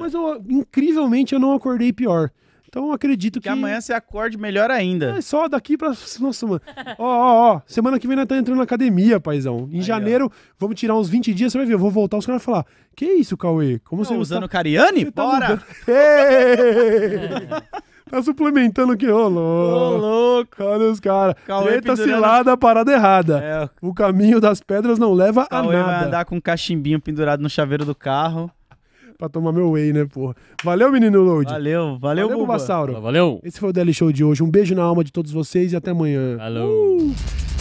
Mas eu, incrivelmente, eu não acordei pior. Então eu acredito que. Que amanhã você acorde melhor ainda. É só daqui pra. Nossa, mano. Ó, ó, ó. Semana que vem nós tá entrando na academia, paizão. Em Aí, janeiro, ó. vamos tirar uns 20 dias, você vai ver. Eu vou voltar, os caras vão falar: Que isso, Cauê? Como você. Usando tá... Cariani? Você tá Bora! Tá Tá suplementando que ô louco. Ô louco. Olha os caras. Cauê pendurando... cilada, parada errada. É. O caminho das pedras não leva Cauê a nada. vai andar com um cachimbinho pendurado no chaveiro do carro pra tomar meu whey, né, porra? Valeu, menino Load. Valeu, valeu, valeu Buba. Bubasauro. Valeu. Esse foi o Daily Show de hoje. Um beijo na alma de todos vocês e até amanhã. Falou. Uh!